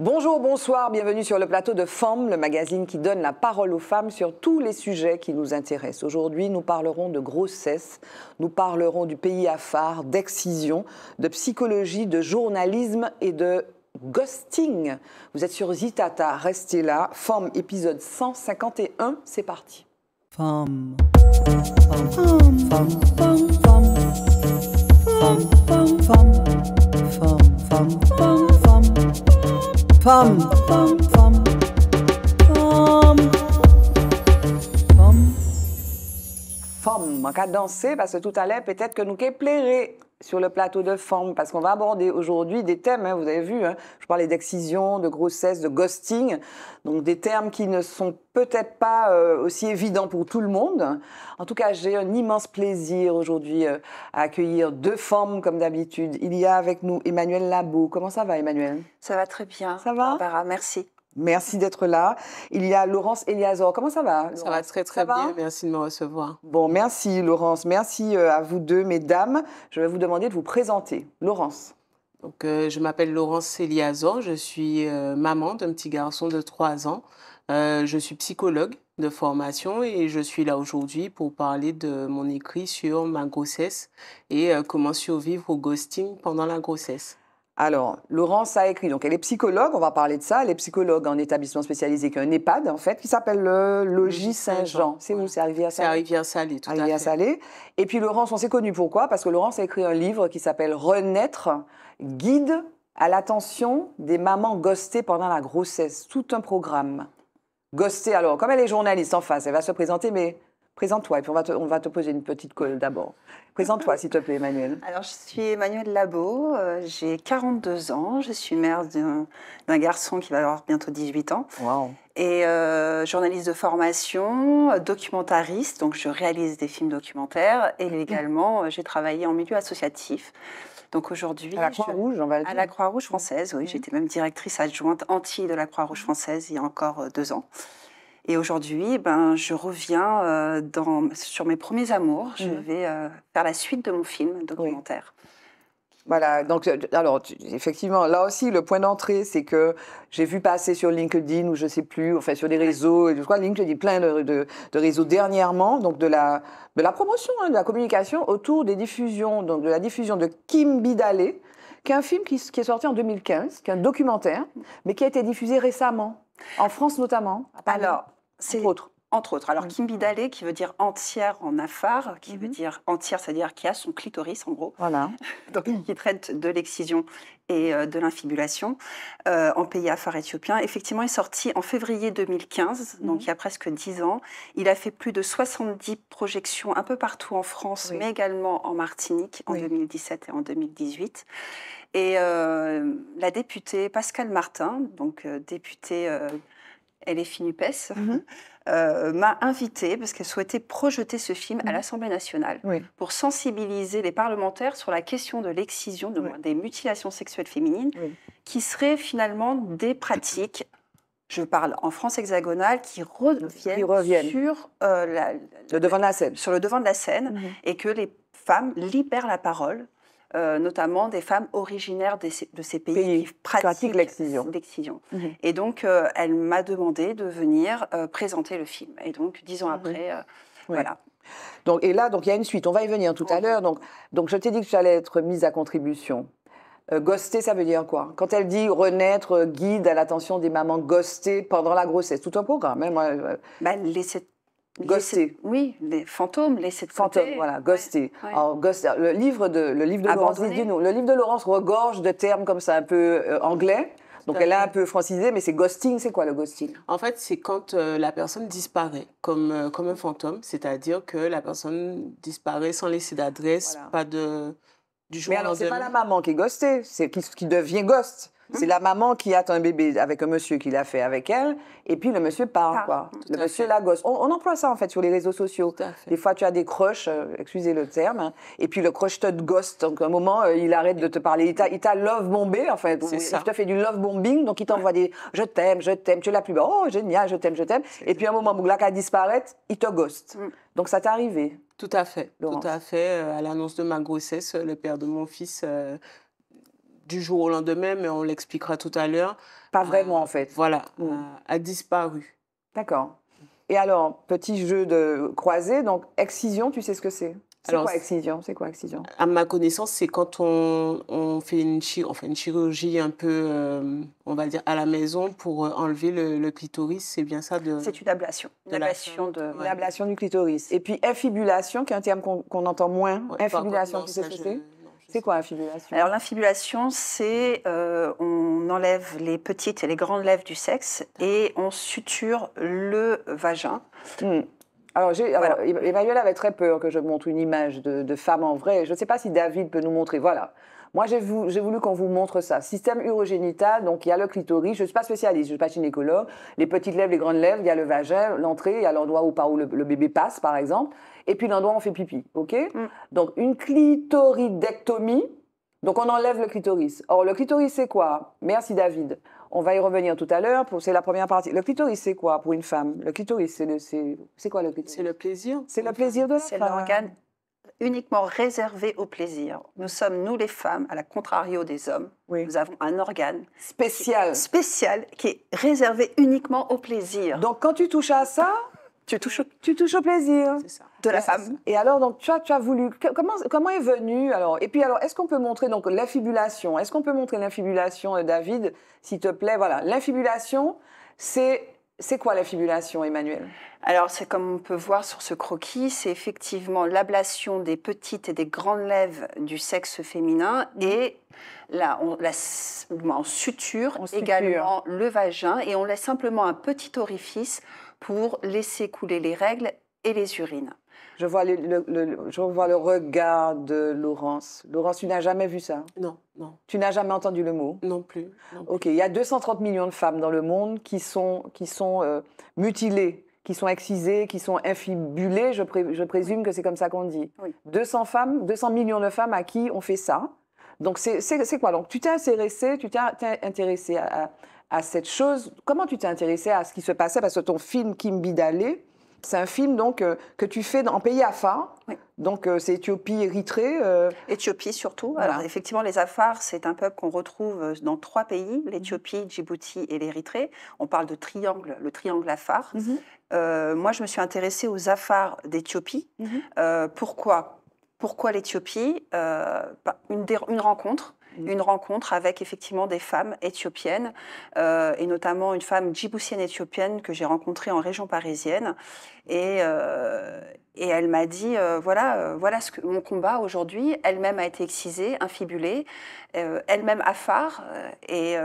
Bonjour, bonsoir, bienvenue sur le plateau de Femmes, le magazine qui donne la parole aux femmes sur tous les sujets qui nous intéressent. Aujourd'hui, nous parlerons de grossesse, nous parlerons du pays à phare, d'excision, de psychologie, de journalisme et de ghosting. Vous êtes sur Zitata, restez là. Forme épisode 151, c'est parti. Femme. Femme Femme Femme Femme Femme en cas danser parce que tout à l'heure, peut-être que nous qui plairé sur le plateau de forme, parce qu'on va aborder aujourd'hui des thèmes, hein, vous avez vu, hein. je parlais d'excision, de grossesse, de ghosting, donc des termes qui ne sont peut-être pas euh, aussi évidents pour tout le monde. En tout cas, j'ai un immense plaisir aujourd'hui euh, à accueillir deux formes, comme d'habitude. Il y a avec nous Emmanuel Labo. Comment ça va Emmanuel Ça va très bien. Ça va merci. Merci d'être là. Il y a Laurence Eliazor. Comment ça va Ça va très très bien. Merci de me recevoir. Bon, merci Laurence. Merci euh, à vous deux, mesdames. Je vais vous demander de vous présenter. Laurence. Donc, euh, je m'appelle Laurence Eliazor. Je suis euh, maman d'un petit garçon de 3 ans. je suis psychologue de formation et je suis là aujourd'hui pour parler de mon écrit sur ma grossesse et comment survivre au ghosting pendant la grossesse. Alors, Laurence a écrit, donc elle est psychologue, on va parler de ça, elle est psychologue en établissement spécialisé, qui est un EHPAD en fait, qui s'appelle le Logis Saint-Jean. C'est où C'est à Rivière-Salée C'est à Rivière-Salée, tout à, Rivière Et puis Laurence, on s'est connu pourquoi Parce que Laurence a écrit un livre qui s'appelle Renaître, guide à l'attention des mamans ghostées pendant la grossesse. Tout un programme. Ghostée, alors, comme elle est journaliste en face, elle va se présenter, mais Présente-toi et puis on va, te, poser une petite colle d'abord. Présente-toi s'il te plaît Emmanuel. Alors je suis Emmanuel Labo, euh, j'ai 42 ans, je suis mère d'un garçon qui va avoir bientôt 18 ans. Et euh, journaliste de formation, documentariste, donc je réalise des films documentaires et mm. également euh, j'ai travaillé en milieu associatif. Donc aujourd'hui, à la Croix-Rouge, on va dire. À la Croix-Rouge française, oui. Mm. J'étais même directrice adjointe anti de la Croix-Rouge française il y a encore deux ans. Et aujourd'hui, ben, je reviens euh, dans, sur mes premiers amours. Je mm. vais euh, faire la suite de mon film documentaire. Voilà, donc euh, alors effectivement, là aussi le point d'entrée, c'est que j'ai vu passer sur LinkedIn ou je sais plus, enfin sur des réseaux, je crois LinkedIn, plein de, de, de réseaux dernièrement, donc de la, de la promotion, hein, de la communication autour des diffusions, donc de la diffusion de Kim Bidale, qui est un film qui, est sorti en 2015, qui est un documentaire, mais qui a été diffusé récemment, en France notamment. Alors, entre autres. Entre autres. Alors, oui. Mm. qui veut dire entière en afar, qui veut mm-hmm. dire entière, c'est-à-dire qui a son clitoris, en gros. Voilà. qui traite de l'excision et euh, de l'infibulation euh, en pays afar éthiopien. Effectivement, est sorti en février 2015, mm-hmm. donc il y a presque 10 ans. Il a fait plus de 70 projections un peu partout en France, mais également en Martinique en 2017 et en 2018. Et euh, la députée Pascal Martin, donc députée elle est finupes, mhm. euh, m'a invitée parce qu'elle souhaitait projeter ce film à mhm. l'Assemblée nationale pour sensibiliser les parlementaires sur la question de l'excision, des mutilations sexuelles féminines, qui seraient finalement des pratiques je parle en France hexagonale, qui reviennent, sur euh, le devant de la scène, sur le devant de la scène, mhm. et que les femmes libèrent la parole euh, notamment des femmes originaires de ces, pays, qui pratiquent, l'excision. Mhm. Et donc, euh, elle m'a demandé de venir euh, présenter le film. Et donc, dix ans après, voilà. Donc, et là, donc il y a une suite. On va y venir tout à l'heure. Donc, donc, je t'ai dit que j'allais être mise à contribution. Goster, ça veut dire quoi Quand elle dit renaître, guide à l'attention des mamans, goster pendant la grossesse, tout un programme. Hein, bah, Ghosté. Oui, les fantômes, laissés de fantômes, voilà, ghosté. Le livre de, le livre de Laurence, le livre de Laurence regorge de termes comme ça un peu euh, anglais. Donc elle a un peu francisé, mais c'est ghosting, c'est quoi le ghosting En fait, c'est quand euh, la personne disparaît comme, euh, comme un fantôme, c'est-à-dire que la personne disparaît sans laisser d'adresse, pas de... Du jour mais alors, c'est pas la maman qui est ghostée, c'est qui, qui devient ghost. C'est la maman qui a un bébé avec un monsieur qui l'a fait avec elle, et puis le monsieur part, Le monsieur la gosse. On, emploie ça, en fait, sur les réseaux sociaux. Des fois, tu as des crushs, euh, excusez le terme, hein, et puis le crush te ghost. Donc, à un moment, euh, il arrête de te parler. Il t'a love bombé, en fait. Il te fait du love bombing, donc il t'envoie des je t'aime, je t'aime, tu es la plus belle. Oh, génial, je t'aime, je t'aime. Et puis, un moment, a disparaît, il te ghost. Mm. Donc, ça t'est arrivé. Tout à fait, tout à fait. Euh, à l'annonce de ma grossesse, le père de mon fils du jour au lendemain, mais on l'expliquera tout à l'heure. Pas vraiment, euh, en fait. Voilà, mm. euh, a, disparu. D'accord. Et alors, petit jeu de croisée, donc excision, tu sais ce que c'est c'est quoi excision C'est quoi excision À ma connaissance, c'est quand on, fait une chirurgie un peu, euh, on va dire, à la maison pour enlever le, clitoris. C'est bien ça de. C'est une ablation. une ablation, de... du clitoris. Et puis infibulation, qui est un terme qu'on entend moins. infibulation, tu sais ce que c'est c'est quoi l'infibulation Alors l'infibulation, c'est euh, on enlève les petites et les grandes lèvres du sexe et on suture le vagin. Hmm. Alors, alors avait très peur que je montre une image de femme en vrai. Je ne sais pas si David peut nous montrer. Voilà. Moi, j'ai voulu, qu'on vous montre ça. Système urogénital, donc il y a le clitoris. Je ne suis pas spécialiste, je ne suis pas gynécologue. Les petites lèvres, les grandes lèvres, il y a le vagin, l'entrée, il y a l'endroit où, par où le, bébé passe, par exemple. Et puis l'endroit où on fait pipi. OK mm. Donc, une clitoridectomie. Donc, on enlève le clitoris. Or, le clitoris, c'est quoi Merci, David. On va y revenir tout à l'heure. C'est la première partie. Le clitoris, c'est quoi pour une femme Le clitoris, c'est quoi le clitoris C'est le plaisir. C'est le plaisir de la femme uniquement réservé au plaisir. Nous sommes, nous les femmes, à la contrario des hommes, oui. nous avons un organe spécial. spécial qui est réservé uniquement au plaisir. Donc quand tu touches à ça, tu touches au, tu touches au plaisir de la femme. Et alors, donc, tu as, tu as voulu. Comment, comment est venu alors Et puis, alors, est-ce qu'on peut montrer donc l'infibulation Est-ce qu'on peut montrer l'infibulation, euh, David, s'il te plaît Voilà, l'infibulation, c'est c'est quoi l'infibulation, Emmanuel alors, c'est comme on peut voir sur ce croquis, c'est effectivement l'ablation des petites et des grandes lèvres du sexe féminin mmh. et Là, on, suture également le vagin et on laisse simplement un petit orifice pour laisser couler les règles et les urines. Je vois le, regard de Laurence. Laurence, tu n'as jamais vu ça hein Non, non. Tu n'as jamais entendu le mot Non plus. Ok, il y a 230 millions de femmes dans le monde qui sont, euh, mutilées qui sont excisés, qui sont infibulés, je, présume que c'est comme ça qu'on dit. 200 femmes, 200 millions de femmes à qui on fait ça. Donc c'est quoi Donc tu t'es intéressé, tu t'es intéressé à, cette chose. Comment tu t'es intéressé à ce qui se passait Parce que ton film Kim Bidalé, c'est un film donc euh, que tu fais en pays Afar, Donc euh, c'est Éthiopie, Érythrée. Euh. Éthiopie surtout. Alors effectivement, les Afars, c'est un peuple qu'on retrouve dans trois pays l'Éthiopie, Djibouti et l'Érythrée. On parle de triangle, le triangle Afar. Mhm. moi, je me suis intéressée aux Afars d'Éthiopie. Mhm. pourquoi Pourquoi l'Éthiopie bah, une rencontre Mm. une rencontre avec effectivement des femmes éthiopiennes, euh, et notamment une femme djiboutienne éthiopienne que j'ai rencontrée en région parisienne. Et, euh, et elle m'a dit, euh, voilà, voilà ce que, mon combat aujourd'hui. Elle-même a été excisée, infibulée, elle-même affare, et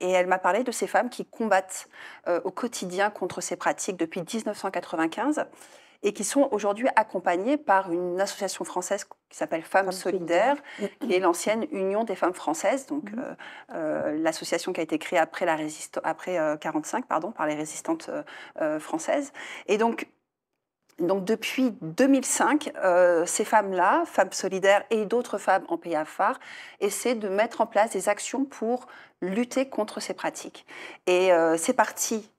et elle m'a parlé de ces femmes qui combattent au quotidien contre ces pratiques depuis 1995 et qui sont aujourd'hui accompagnés par une association française qui s'appelle Femmes Solidaires, qui est l'ancienne Union des femmes françaises, donc mhm. euh, euh, l'association qui a été créée après la après 45 euh, pardon par les résistantes françaises. Et donc donc depuis 2005, ces femmes-là, femmes solidaires et d'autres femmes en pays afar, essaient de mettre en place des actions pour lutter contre ces pratiques. Et c'est parti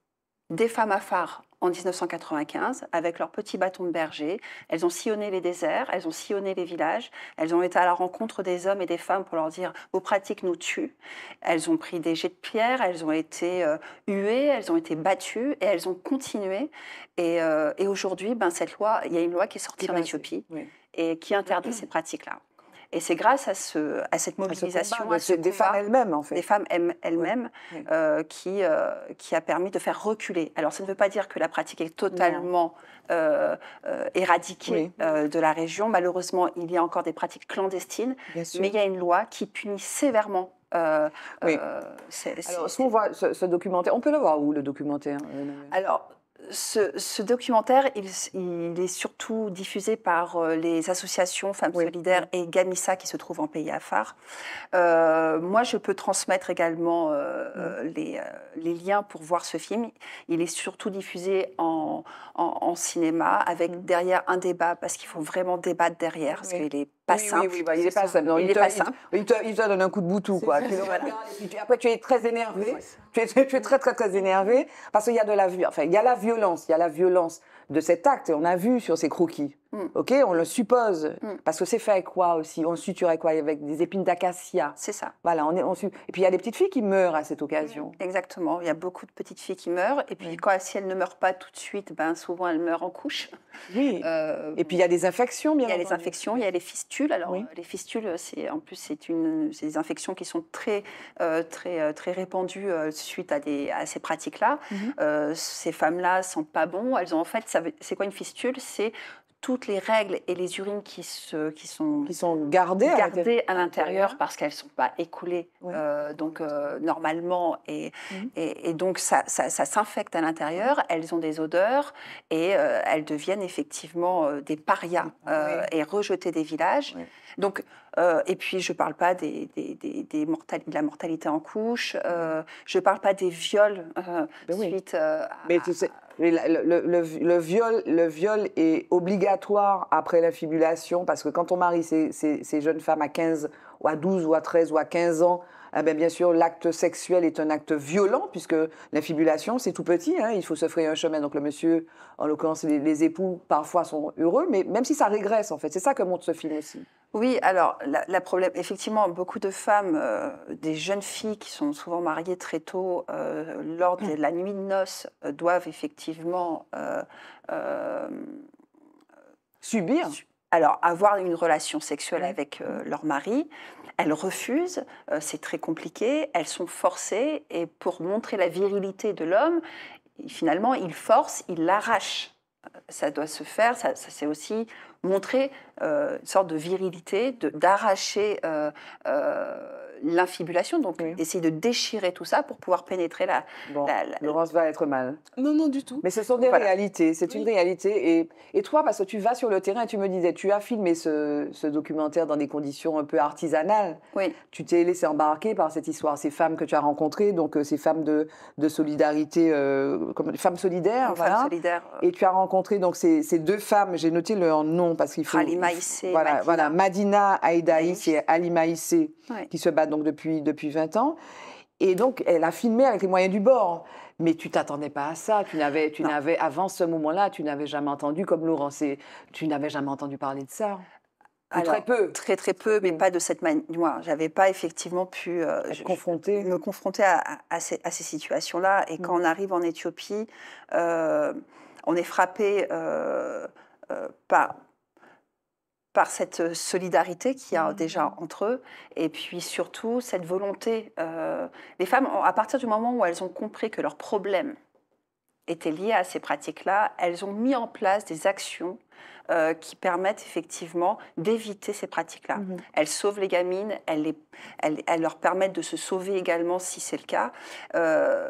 des femmes afar en 1995 avec leurs petits bâtons de berger. Elles ont sillonné les déserts, elles ont sillonné les villages, elles ont été à la rencontre des hommes et des femmes pour leur dire vos pratiques nous tuent. Elles ont pris des jets de pierre, elles ont été euh, huées, elles ont été battues et elles ont continué. Euh, et, aujourd'hui, ben, cette loi, il y a une loi qui est sortie en Éthiopie et qui interdit ces pratiques-là. Et c'est grâce à, ce, à cette mobilisation. des femmes elles-mêmes, en fait. femmes elles-mêmes euh, qui, euh, qui a permis de faire reculer. Alors, ça ne veut pas dire que la pratique est totalement euh, éradiquée de la région. Malheureusement, il y a encore des pratiques clandestines. Mais il y a une loi qui punit sévèrement euh, Alors, ce, on voit, ce, documentaire, on peut le voir où le documentaire Alors, ce, documentaire, il, est surtout diffusé par euh, les associations Femmes Solidaires et Gamissa qui se trouvent en pays Afar. Euh, moi, je peux transmettre également euh, mm. les, liens pour voir ce film. Il est surtout diffusé en, cinéma avec mm. derrière un débat parce qu'il faut vraiment débattre derrière. Parce est pas oui, simple. Bah, il n'est pas simple. Non, il, est te, pas simple. Il, te, il te donne un coup de boutou. Quoi. après, tu es très énervé. Tu es, tu es, très, très, très énervé parce qu'il y a de la, enfin, il y a la violence. Il y a la violence de cet acte. Et on a vu sur ces croquis. Mm. Ok, on le suppose. Mm. Parce que c'est fait avec quoi aussi On suture avec quoi Avec des épines d'acacia. C'est ça. Voilà, on est, Et puis il y a des petites filles qui meurent à cette occasion. Exactement, il y a beaucoup de petites filles qui meurent. Et puis si elles ne meurent pas tout de suite, ben, souvent elles meurent en couche. Oui. Euh, et puis il y a des infections, bien Il y a les infections, il y a les fistules. Alors euh, les fistules, c'est en plus c'est une, des infections qui sont très, euh, très, très répandues suite à, des, ces pratiques-là. Mhm. ces femmes-là sentent pas bon. Elles ont en fait, c'est quoi une fistule C'est toutes les règles et les urines qui, se, qui, sont, qui sont gardées, gardées à l'intérieur parce qu'elles ne sont pas écoulées euh, donc, euh, normalement. Mhm. Et, et, donc, ça, ça, s'infecte à l'intérieur. Elles ont des odeurs et euh, elles deviennent effectivement des parias et rejetées des villages. Donc, et puis, je ne parle pas des, des, des, de la mortalité en couche. je ne parle pas des viols ben suite à... Mais le, viol, le viol est obligatoire après la fibulation parce que quand on marie ces jeunes femmes à 15 ou à 12 ou à 13 ou à 15 ans, ah ben, bien, sûr, l'acte sexuel est un acte violent, puisque la fibulation, c'est tout petit, hein, il faut s'offrir un chemin. Donc le monsieur, en l'occurrence, les, époux, parfois sont heureux, mais même si ça régresse, en fait, c'est ça que montre ce film aussi. Oui, alors, la, problème, effectivement, beaucoup de femmes, euh, des jeunes filles qui sont souvent mariées très tôt, euh, lors de la nuit de noces, euh, doivent effectivement subir alors avoir une relation sexuelle avec euh, leur mari. Elles refusent, euh, c'est très compliqué, elles sont forcées et pour montrer la virilité de l'homme, finalement, il force, il l'arrache. Euh, ça doit se faire, ça, c'est aussi montrer une sorte de virilité, d'arracher l'infibulation, donc essayer de déchirer tout ça pour pouvoir pénétrer la, Laurence va être mal. Non, non, du tout. Mais ce sont des réalités, c'est une réalité. Et, toi, parce que tu vas sur le terrain et tu me disais, tu as filmé ce, documentaire dans des conditions un peu artisanales. Oui. Tu t'es laissé embarquer par cette histoire, ces femmes que tu as rencontrées, donc euh, ces femmes de, solidarité, euh, comme, femmes solidaires. Femmes solidaires. Euh. Et tu as rencontré donc ces, deux femmes, j'ai noté leur nom parce qu'il faut. Ali Voilà, Madina, voilà, Madina Aïdaïs et Ali qui se battent donc depuis, depuis 20 ans. Et donc, elle a filmé avec les moyens du bord. Mais tu t'attendais pas à ça. Tu n'avais, tu n'avais avant ce moment-là, tu n'avais jamais entendu, comme Laurent, tu n'avais jamais entendu parler de ça. très peu. Très très peu, mais mm. pas de cette manière. moi J'avais pas effectivement pu euh, confronter. me confronter à, ces, situations-là. Et mm. quand on arrive en Éthiopie, euh, on est frappé euh, par par cette euh, solidarité qu'il y a mmh. déjà entre eux, et puis surtout cette volonté. Euh, les femmes, à partir du moment où elles ont compris que leurs problèmes étaient liés à ces pratiques-là, elles ont mis en place des actions euh, qui permettent effectivement d'éviter ces pratiques-là. Mmh. Elles sauvent les gamines, elles, elles, leur permettent de se sauver également si c'est le cas.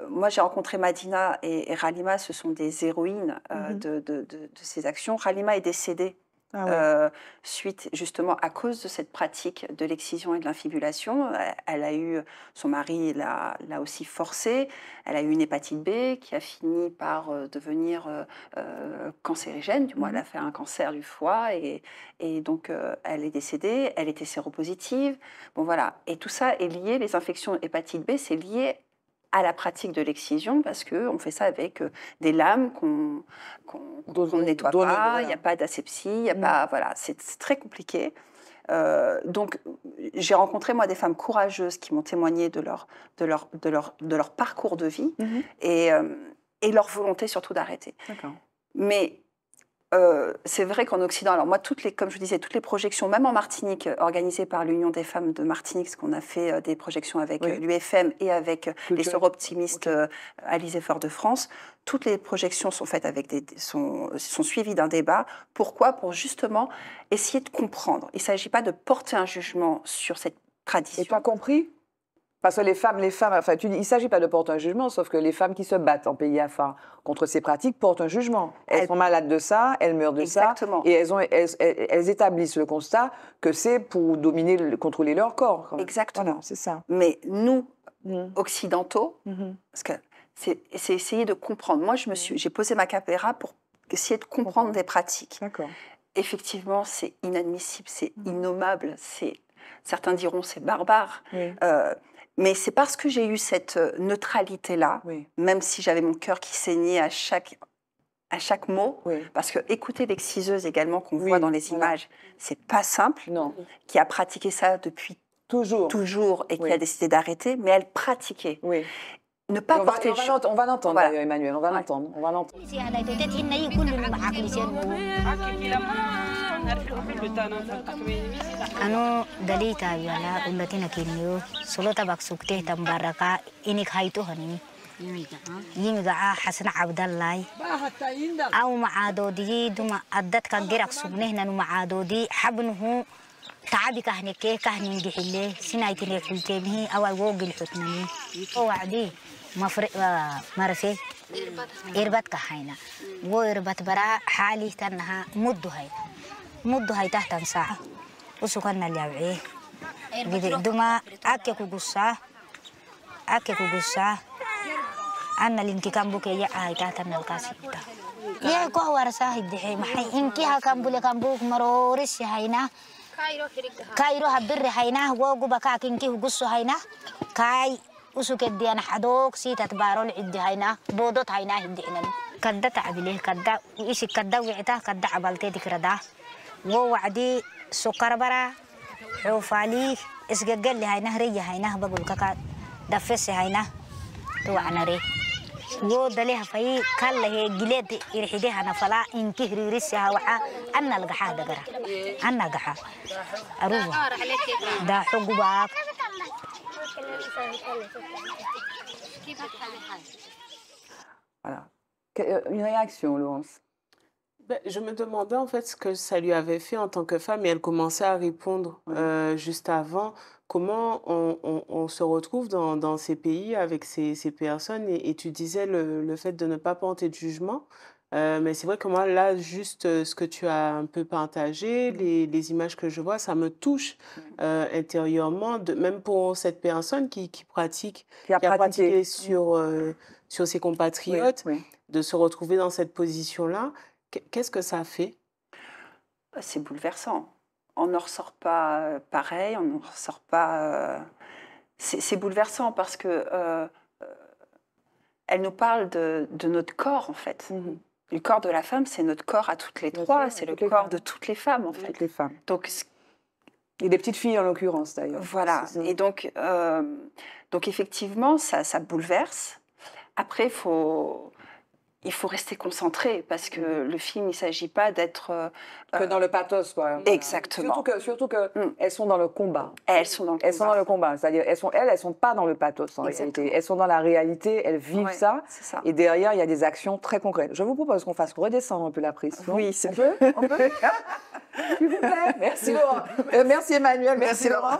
moi, j'ai rencontré Madina et, Ralima, ce sont des héroïnes mmh de, ces actions. Ralima est décédée ah euh, suite justement à cause de cette pratique de l'excision et de l'infibulation. Euh, elle a eu, son mari l'a, aussi forcée, elle a eu une hépatite B qui a fini par euh, devenir cancérigène, du moins elle a mhm. fait un cancer du foie et, et donc elle est décédée, elle était séropositive. Bon voilà, et tout ça est lié, les infections hépatite B, c'est lié à la pratique de l'excision parce qu'on fait ça avec euh, des lames qu'on ne nettoie pas, il n'y a pas d'asepsie, il mm. voilà, c'est très compliqué. Euh, donc, j'ai rencontré moi des femmes courageuses qui m'ont témoigné de leur, de, leur, de, leur, de leur parcours de vie mm-hmm. et, euh, et leur volonté surtout d'arrêter. Mais euh, c'est vrai qu'en Occident, alors moi, toutes les, comme je disais, toutes les projections, même en Martinique, euh, organisées par l'Union des femmes de Martinique, parce qu'on a fait euh, des projections avec l'UFM et avec les sœurs optimistes okay. de France, toutes les projections sont faites avec des, sont, sont suivies d'un débat. Pourquoi Pour justement essayer de comprendre. Il ne s'agit pas de porter un jugement sur cette tradition. Et as compris parce que les femmes, les femmes, enfin, tu dis, il ne s'agit pas de porter un jugement, sauf que les femmes qui se battent en pays afin contre ces pratiques portent un jugement. Elles, sont malades de ça, elles meurent de exactement. ça, et elles, ont, elles, établissent le constat que c'est pour dominer, contrôler leur corps. Exactement, c'est ça. Mais nous, mmh. occidentaux, mmh parce que c'est essayer de comprendre. Moi, je me suis, j'ai posé ma capéra pour essayer de comprendre des pratiques. D'accord. Effectivement, c'est inadmissible, c'est mmh. innommable, c'est certains diront c'est barbare. Euh, mais c'est parce que j'ai eu cette euh, neutralité-là, même si j'avais mon cœur qui saignait à chaque, à chaque mot, parce que écouter l'exciseuse également qu'on voit dans les images, ce c'est pas simple, non. qui a pratiqué ça depuis toujours, toujours et qui a décidé d'arrêter, mais elle pratiquait. Oui. Ne pas on porter va, on, va, on va l'entendre, Emmanuel, on va l'entendre. On va l'entendre. ano dalii taabiyala umbatina kenniyo solota baksukteh tan baraka inik haytohani yimigaa xasna cabdallay aw macadoodiyii duma addadkan girak sugnehnanu macadoodii xabnuhu تعبي كهني كي كهني نجح اللي سنايتني حلتين هي أو أوج الحتنني وعدي مفر مرفي إربط كهينا وإربط برا حالي تنها مدو هينا muddahay tahtan saaca usuganna liawcee gididuma akke kugussaa akke kugussaa anna linki kambukeeya ahay tahtan nalkaasiita yee koh warsaa hiddexe maxay inki hakambule kambuuk maroorissi haynaa kairo habirre haynaa woguba kaakinki hugusso haynaa kaay usukeddiyan hadoog siitat baarol ciddi haynaa boodot haynaa hidde'inani kadda tacbilee kadda isi kadda wicita kadda cabaltee tikradaa ووعدي سكر برا حوفالي اسجل لي هاي نهري هاي نه بقول كاكا دفس هاي نه تو انا ري وو دلي هفاي كل هي جلاد يرحديها نفلا إن كهري رسها وحا أنا القحا دقرا أنا قحا أروح دا حقوقك Voilà. Une réaction, Laurence. Ben, je me demandais en fait ce que ça lui avait fait en tant que femme et elle commençait à répondre euh, juste avant. Comment on, se retrouve dans, ces pays avec ces, personnes et, tu disais le, fait de ne pas porter de jugement. Euh, mais c'est vrai que moi, là, juste euh, ce que tu as un peu partagé, les, images que je vois, ça me touche intérieurement, même pour cette personne qui, pratique, qui a, pratiqué, sur, ses compatriotes, de se retrouver dans cette position-là. Qu'est-ce que ça a fait bah, C'est bouleversant. On n'en ressort pas euh, pareil, on n'en ressort pas. Euh, c'est bouleversant parce que euh, elle nous parle de, notre corps en fait. Mmh le corps de la femme, c'est notre corps à toutes les trois, c'est le corps de toutes les femmes en fait. Toutes les femmes. Donc et des petites filles en l'occurrence d'ailleurs. Voilà. Et donc, donc effectivement, ça, ça bouleverse. Après, il faut il faut rester concentré parce que mm. le film, il ne s'agit pas d'être... Euh, que euh, dans le pathos, quoi. Exactement. Surtout que, mm. elles sont dans le combat. Elles sont dans le combat. Elles sont dans le combat. C'est-à-dire, elles sont, elles, elles sont pas dans le pathos Elles sont dans la réalité, elles vivent ça, Et derrière, il y a des actions très concrètes. Je vous propose qu'on fasse redescendre un peu la prise. Oui, c'est On peut S'il vous plaît. Merci Laurent. Euh, merci Emmanuel. Merci, Laurent.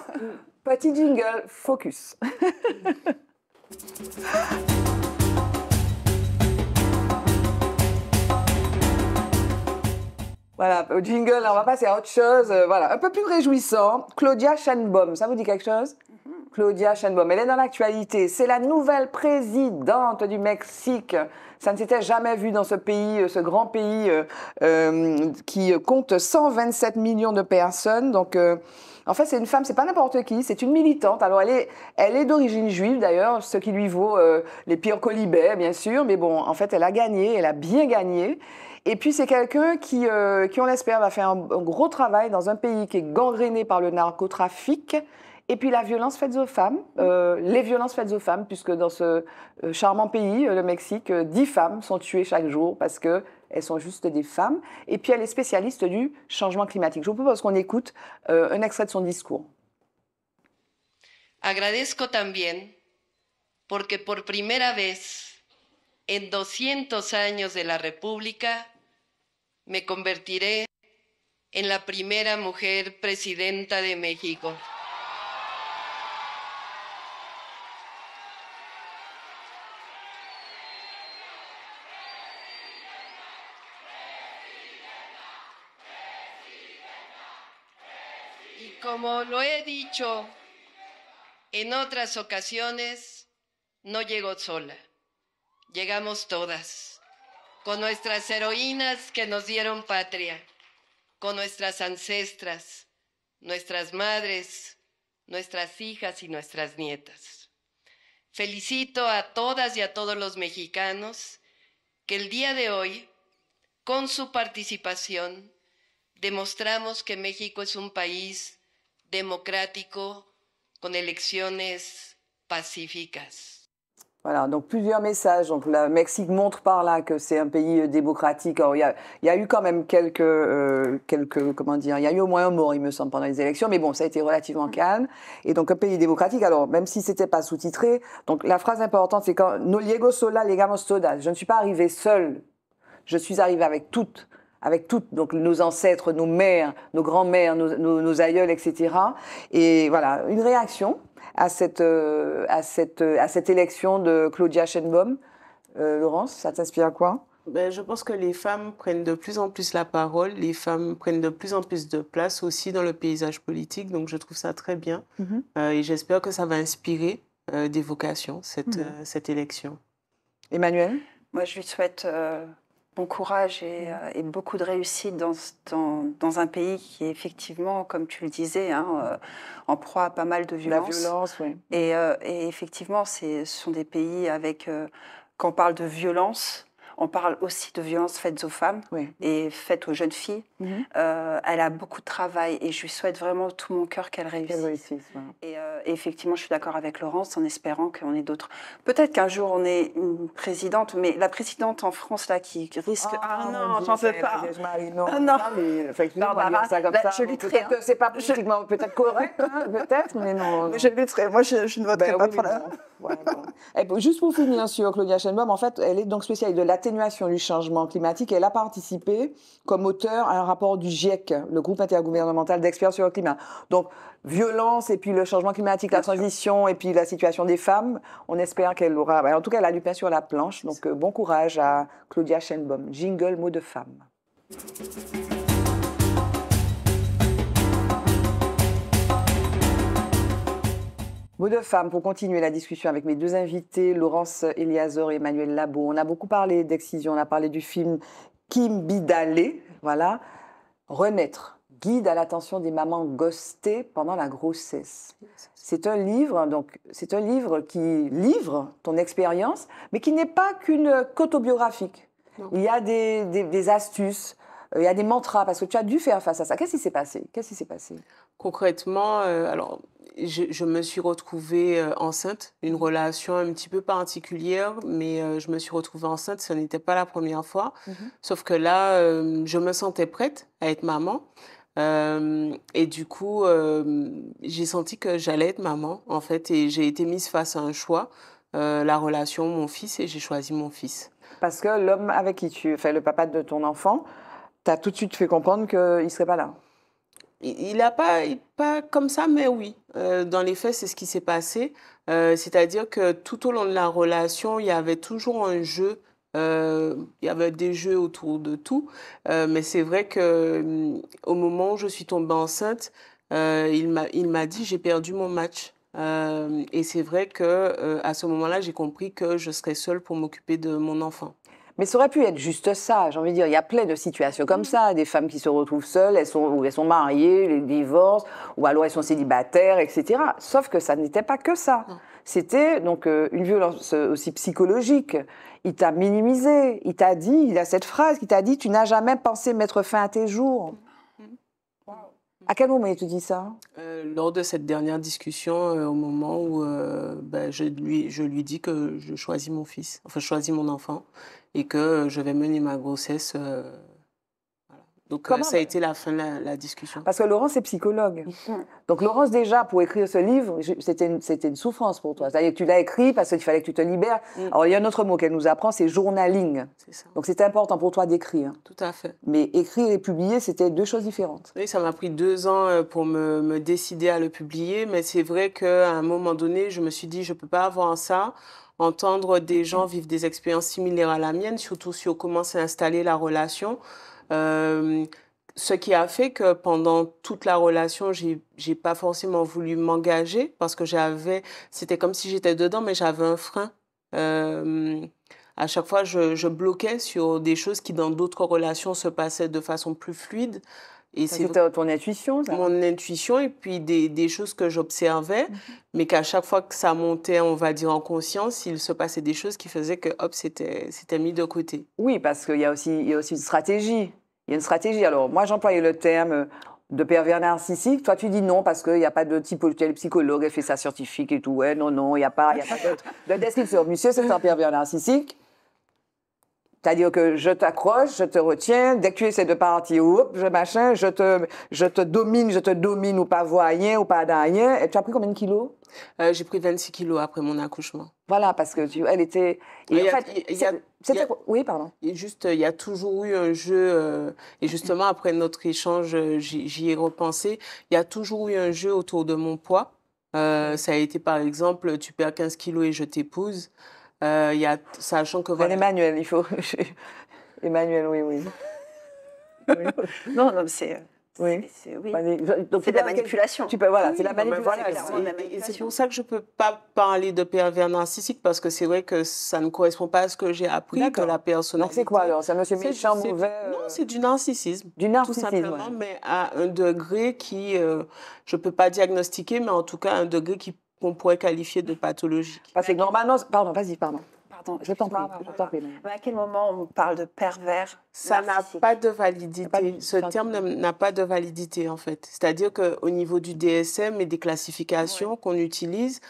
Petit jingle, focus. Voilà, au jingle, on va passer à autre chose. Euh, voilà, un peu plus réjouissant. Claudia Schenbaum, ça vous dit quelque chose mm-hmm. Claudia Schenbaum, Elle est dans l'actualité. C'est la nouvelle présidente du Mexique. Ça ne s'était jamais vu dans ce pays, euh, ce grand pays euh, qui compte 127 millions de personnes. Donc, en fait, c'est une femme, c'est pas n'importe qui, c'est une militante. Alors, elle est, elle est d'origine juive d'ailleurs, ce qui lui vaut les pires colibés, bien sûr. Mais bon, en fait, elle a gagné, elle a bien gagné. Et puis c'est quelqu'un qui, euh, qui, on l'espère, va faire un, gros travail dans un pays qui est gangréné par le narcotrafic. Et puis la violence faite aux femmes, euh, les violences faites aux femmes, puisque dans ce euh, charmant pays, le Mexique, 10 femmes sont tuées chaque jour parce que elles sont juste des femmes. Et puis elle est spécialiste du changement climatique. Je vous propose qu'on écoute un extrait de son discours. Agradezco también porque por primera vez en 200 años de la République, me convertiré en la primera mujer presidenta de México. Y como lo he dicho en otras ocasiones, no llegó sola, llegamos todas con nuestras heroínas que nos dieron patria, con nuestras ancestras, nuestras madres, nuestras hijas y nuestras nietas. Felicito a todas y a todos los mexicanos que el día de hoy, con su participación, demostramos que México es un país democrático con elecciones pacíficas. Voilà, donc plusieurs messages. Donc le Mexique montre par là que c'est un pays euh, démocratique. il, y a, y a eu quand même quelques, euh, quelques, comment dire, il y a eu au moins un mort, il me semble, pendant les élections, mais bon, ça a été relativement calme. Et donc un pays démocratique. Alors même si c'était pas sous-titré, donc la phrase importante c'est quand no llego sola, legamos todas. Je ne suis pas arrivée seule, je suis arrivée avec toutes avec toutes donc nos ancêtres, nos mères, nos grands-mères, nos, nos, nos aïeuls, etc. Et voilà, une réaction à cette, euh, à cette, euh, à cette élection de Claudia Schenbaum. Euh, Laurence, ça t'inspire quoi ben, je pense que les femmes prennent de plus en plus la parole, les femmes prennent de plus en plus de place aussi dans le paysage politique, donc je trouve ça très bien. Mhm. et j'espère que ça va inspirer des vocations, cette, mhm. cette élection. Emmanuel Moi, je lui souhaite bon courage mm. euh, et, beaucoup de réussite dans, un pays qui est effectivement, comme tu le disais, hein, euh, en proie à pas mal de violence. Et, euh, et effectivement, ce sont des pays avec, quand on parle de violence, on parle aussi de violences faites aux femmes et faites aux jeunes filles. Mhm. Euh, elle a beaucoup de travail et je lui souhaite vraiment tout mon cœur qu'elle réussisse. Euh, et, effectivement, je suis d'accord avec Laurence en espérant qu'on ait d'autres. Peut-être qu'un jour on ait une présidente, mais la présidente en France là qui risque. ah, ah non, j'en sais pas. Non, ah, non. Mais, effectivement, euh, Barbara, ça comme ben, ça. Je lutterai. Hein. C'est pas politiquement peut-être correct, hein, peut-être, mais non. Je lutterai. Moi, je, je ne voterai ben pas pour la. Eh ben, juste pour finir sur Claudia Schenbaum, en fait, elle est donc spécialiste de l'AT du changement climatique. Elle a participé comme auteur à un rapport du GIEC, le groupe intergouvernemental d'experts sur le climat. Donc, violence et puis le changement climatique, la transition et puis la situation des femmes. On espère qu'elle aura. Bah, en tout cas, elle a du pain sur la planche. Donc, bon courage à Claudia Schenbaum. Jingle, mot de femme. Mot de femme, pour continuer la discussion avec mes deux invités, Laurence Eliazor et Emmanuel Labo. On a beaucoup parlé d'excision, on a parlé du film Kim Bidalé, voilà. Renaître, guide à l'attention des mamans ghostées pendant la grossesse. C'est un livre, donc c'est un livre qui livre ton expérience, mais qui n'est pas qu'une autobiographique. Il y a des, des astuces, euh, il y a des mantras, parce que tu as dû faire face à ça. Qu'est-ce qui s'est passé Qu'est-ce qui s'est passé Concrètement, euh, alors je, me suis retrouvée euh, enceinte, une mhm. relation un petit peu particulière, mais euh, je me suis retrouvée enceinte, ce n'était pas la première fois. Mhm. Sauf que là, je me sentais prête à être maman. et du coup, j'ai senti que j'allais être maman, en fait, et j'ai été mise face à un choix, la relation mon fils, et j'ai choisi mon fils. Parce que l'homme avec qui tu, fais le papa de ton enfant, t'as tout de suite fait comprendre qu'il ne serait pas là il n'a pas, pas comme ça, mais oui. Euh, dans les faits, c'est ce qui s'est passé. Euh, c'est-à-dire que tout au long de la relation, il y avait toujours un jeu. Euh, il y avait des jeux autour de tout. mais c'est vrai qu'au au moment où je suis tombée enceinte, il m'a dit j'ai perdu mon match. et c'est vrai que à ce moment-là, j'ai compris que je serais seule pour m'occuper de mon enfant. Mais ça aurait pu être juste ça, j'ai envie de dire. Il y a plein de situations comme mm. ça, des femmes qui se retrouvent seules, elles sont, ou elles sont mariées, les divorcent, ou alors elles sont célibataires, etc. Sauf que ça n'était pas que ça. Mm. C'était donc euh, une violence euh, aussi psychologique. Il t'a minimisé, il t'a dit, il a cette phrase qui t'a dit Tu n'as jamais pensé mettre fin à tes jours. Mm. À quel moment il te dit ça euh, Lors de cette dernière discussion, au moment où ben, je, lui, je lui dis que je choisis mon fils, enfin je choisis mon enfant, et que je vais mener ma grossesse. Euh, Donc euh, ça a été la fin de la, discussion. Parce que Laurence est psychologue. Mm. Donc Laurence, déjà, pour écrire ce livre, c'était une, une, souffrance pour toi. C'est-à-dire que tu l'as écrit parce qu'il fallait que tu te libères. Mm. Alors il y a un autre mot qu'elle nous apprend, c'est journaling. Ça. Donc c'est important pour toi d'écrire. Tout à fait. Mais écrire et publier, c'était deux choses différentes. Oui, ça m'a pris deux ans euh, pour me, me décider à le publier. Mais c'est vrai qu'à un moment donné, je me suis dit, je ne peux pas avoir ça entendre des gens vivre des expériences similaires à la mienne, surtout si on commence à installer la relation. Euh, ce qui a fait que pendant toute la relation, j'ai, n'ai pas forcément voulu m'engager parce que j'avais, c'était comme si j'étais dedans, mais j'avais un frein. Euh, à chaque fois, je, je, bloquais sur des choses qui, dans d'autres relations, se passaient de façon plus fluide. Et c'est ton intuition, ça. Mon intuition et puis des, des choses que j'observais, mhm. mais qu'à chaque fois que ça montait, on va dire en conscience, il se passait des choses qui faisaient que hop, c'était mis de côté. Oui, parce qu'il y, a aussi, y a aussi une stratégie. Il y a une stratégie. Alors moi, j'employais le terme de pervers narcissique. Toi, tu dis non parce qu'il n'y a pas de type, psychologue elle fait ça scientifique et tout. Ouais, non, non, il n'y a pas, y a pas de, de description. Monsieur, c'est un pervers narcissique. C'est-à-dire que je t'accroche, je te retiens, dès que tu essaies de partir, je machin, je te, je te domine, je te domine ou pas voyant ou pas rien. Et tu as pris combien de kilos euh, J'ai pris 26 kilos après mon accouchement. Voilà, parce que elle était. oui, pardon. Juste, il y a toujours eu un jeu. Euh, et justement, après notre échange, euh, j'y ai repensé. Il y a toujours eu un jeu autour de mon poids. ça a été par exemple, tu perds 15 kilos et je t'épouse. Euh, y a, sachant que voilà. Emmanuel, il faut. Emmanuel, oui, oui. non, non, c'est. Oui. C'est oui. de la manipulation. Tu peux, voilà, c'est c'est la manipulation. c'est pour ça que je ne peux pas parler de pervers narcissique parce que c'est vrai que ça ne correspond pas à ce que j'ai appris que la personne. c'est quoi alors C'est un monsieur méchant, mauvais Non, euh, c'est du narcissisme. Du narcissisme. Tout simplement, mais à un degré qui, euh, je ne peux pas diagnostiquer, mais en tout cas, un degré qui qu'on pourrait qualifier de pathologique. Parce que normalement, pardon, vas-y, pardon. Pardon, je t'en prie. à quel moment on parle de pervers Ça n'a pas de validité. Ce terme n'a pas de validité en fait. C'est-à-dire qu'au niveau du DSM et des classifications qu'on utilise,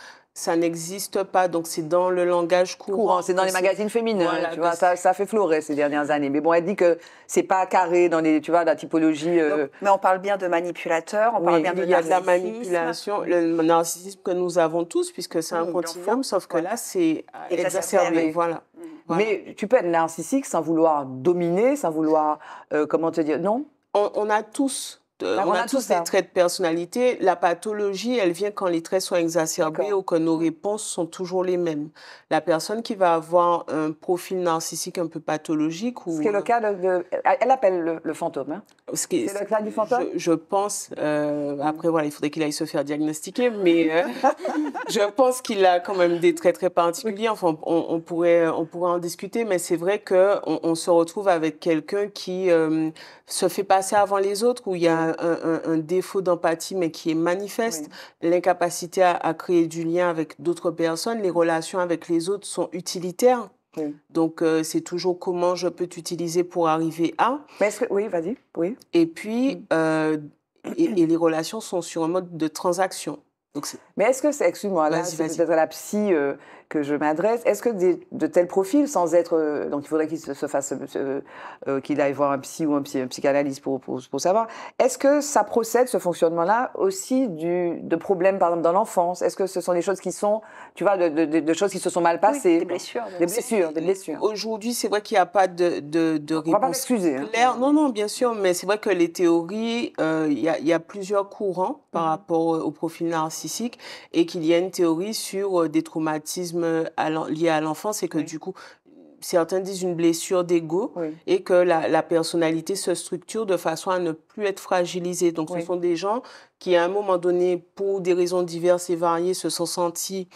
ça n'existe pas. Donc c'est dans le langage courant. c'est dans les magazines féminins. tu vois, ça, ça, fait florer ces dernières années. Mais bon, elle dit que c'est pas carré dans les, tu vois, la typologie. Euh, mais on parle bien de manipulateur, on parle bien de Il y a de la manipulation, le narcissisme que nous avons tous, puisque c'est un continuum, sauf que là, c'est exacerbé. Mm. Voilà. Mais tu peux être narcissique sans vouloir dominer, sans vouloir, euh, comment te dire, non on a tous euh, bah, on a, tous des traits de personnalité. La pathologie, elle vient quand les traits sont exacerbés ou que nos réponses sont toujours les mêmes. La personne qui va avoir un profil narcissique un peu pathologique ou... Ce qui est le cas de... elle appelle le, fantôme. Hein. C'est le cas du fantôme Je, pense... Euh, hmm. après, voilà, il faudrait qu'il aille se faire diagnostiquer, mais euh, je pense qu'il a quand même des traits très particuliers. Enfin, on, on pourrait, on pourrait en discuter, mais c'est vrai qu'on on se retrouve avec quelqu'un qui se fait passer avant les autres, où il y a un, défaut d'empathie, mais qui est manifeste, l'incapacité à, créer du lien avec d'autres personnes, les relations avec les autres sont utilitaires. Donc, euh, c'est toujours comment je peux t'utiliser pour arriver à. oui, vas-y. Oui. Et puis, euh, et, les relations sont sur un mode de transaction. Donc Mais est-ce que c'est, excuse-moi, là, c'est peut-être la psy euh, que je m'adresse. Est-ce que de tels profils, sans être... Euh, donc il faudrait qu'il se, fasse... Euh, euh, qu'il aille voir un psy ou un, psychanalyste pour, pour, savoir. Est-ce que ça procède, ce fonctionnement-là, aussi de problèmes, par exemple, dans l'enfance Est-ce que ce sont des choses qui sont, tu vois, de, choses qui se sont mal passées Des blessures. Des blessures, Aujourd'hui, c'est vrai qu'il n'y a pas de, de, réponse On va pas m'excuser. Hein. Non, non, bien sûr, mais c'est vrai que les théories, il y, a plusieurs courants par mm-hmm. rapport au profil narcissique et qu'il y a une théorie sur des traumatismes euh, à lié à l'enfance, c'est que du coup, certains disent une blessure d'ego et que la, personnalité se structure de façon à ne plus être fragilisée. Donc, ce sont des gens qui, à un moment donné, pour des raisons diverses et variées, se sont sentis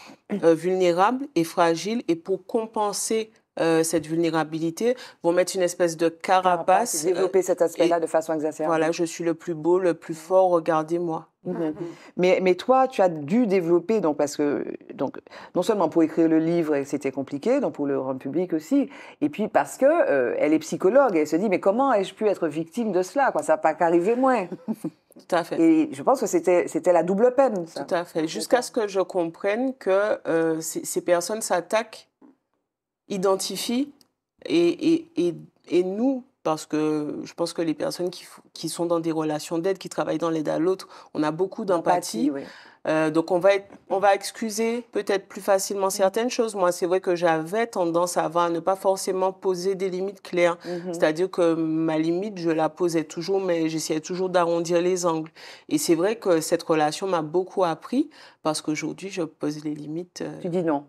euh, vulnérables et fragiles et pour compenser euh, cette vulnérabilité, vont mettre une espèce de carapace. développer euh, cet aspect-là de façon exacerbée. Voilà, je suis le plus beau, le plus fort, regardez-moi. Mm-hmm. mais, mais, toi, tu as dû développer, donc, parce que donc, non seulement pour écrire le livre, c'était compliqué, donc pour le rendre public aussi, et puis parce que euh, elle est psychologue, elle se dit, mais comment ai-je pu être victime de cela quoi, Ça n'a pas qu'arrivé moi Tout à fait. Et je pense que c'était, c'était la double peine. Tout à fait. Jusqu'à ce que je comprenne que ces personnes s'attaquent identifie et, et, et, nous, parce que je pense que les personnes qui, qui sont dans des relations d'aide, qui travaillent dans l'aide à l'autre, on a beaucoup d'empathie. Euh, donc on va, être, on va excuser peut-être plus facilement mm. certaines choses. Moi, c'est vrai que j'avais tendance à, à ne pas forcément poser des limites claires. Mm-hmm. C'est-à-dire que ma limite, je la posais toujours, mais j'essayais toujours d'arrondir les angles. Et c'est vrai que cette relation m'a beaucoup appris parce qu'aujourd'hui, je pose les limites. Euh, tu dis non.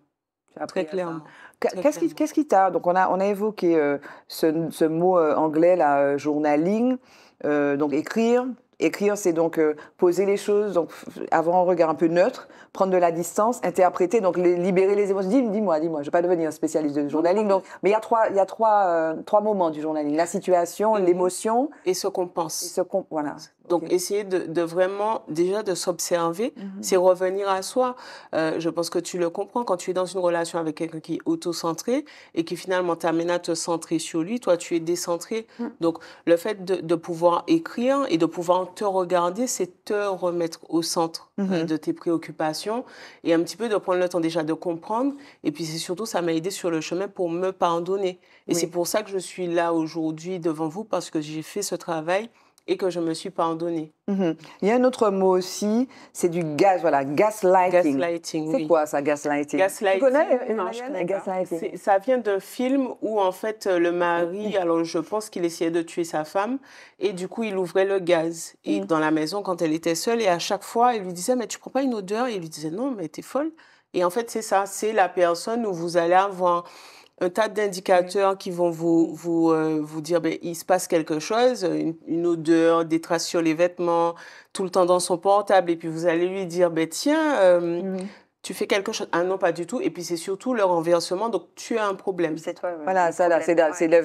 Très clairement. Qu'est-ce qui, t'a Donc on a, évoqué euh, ce, mot euh, anglais, la euh, journaling, donc écrire, Écrire, c'est donc euh, poser les choses, donc avoir un regard un peu neutre, prendre de la distance, interpréter, donc les, libérer les émotions. Dis-moi, dis moi dis moi je ne vais pas devenir un spécialiste de journaling. Donc, mais il y a trois, il y a trois, euh, trois moments du journaling la situation, mhm. l'émotion et ce qu'on pense. ce voilà. Donc, essayer de, vraiment déjà de s'observer, mhm. c'est revenir à soi. Euh, je pense que tu le comprends quand tu es dans une relation avec quelqu'un qui est auto-centré et qui finalement t'amène à te centrer sur lui. Toi, tu es décentré. Mm. Donc, le fait de, de pouvoir écrire et de pouvoir te regarder, c'est te remettre au centre euh, mhm. de tes préoccupations et un petit peu de prendre le temps déjà de comprendre. Et puis c'est surtout, ça m'a aidé sur le chemin pour me pardonner. Et c'est pour ça que je suis là aujourd'hui devant vous parce que j'ai fait ce travail et que je me suis pardonnée. donné. Mhm. Il y a un autre mot aussi, c'est du gaz, voilà, gaslighting. Gaslighting, C'est quoi ça, gaslighting Gaslighting. Tu connais, une gaslighting. Ça vient d'un film où en fait euh, le mari, mhm. alors je pense qu'il essayait de tuer sa femme et du coup il ouvrait le gaz et, mhm. dans la maison quand elle était seule et à chaque fois il lui disait mais tu ne prends pas une odeur et il lui disait non mais t'es folle. Et en fait c'est ça, c'est la personne où vous allez avoir un tas d'indicateurs qui vont vous, euh, vous, dire ben, il se passe quelque chose, une, odeur, des traces sur les vêtements, tout le temps dans son portable, et puis vous allez lui dire ben, tiens, euh, mm tu fais quelque chose. Ah non, pas du tout. Et puis c'est surtout le renversement. Donc tu as un problème. C'est toi. Voilà, ça là, c'est le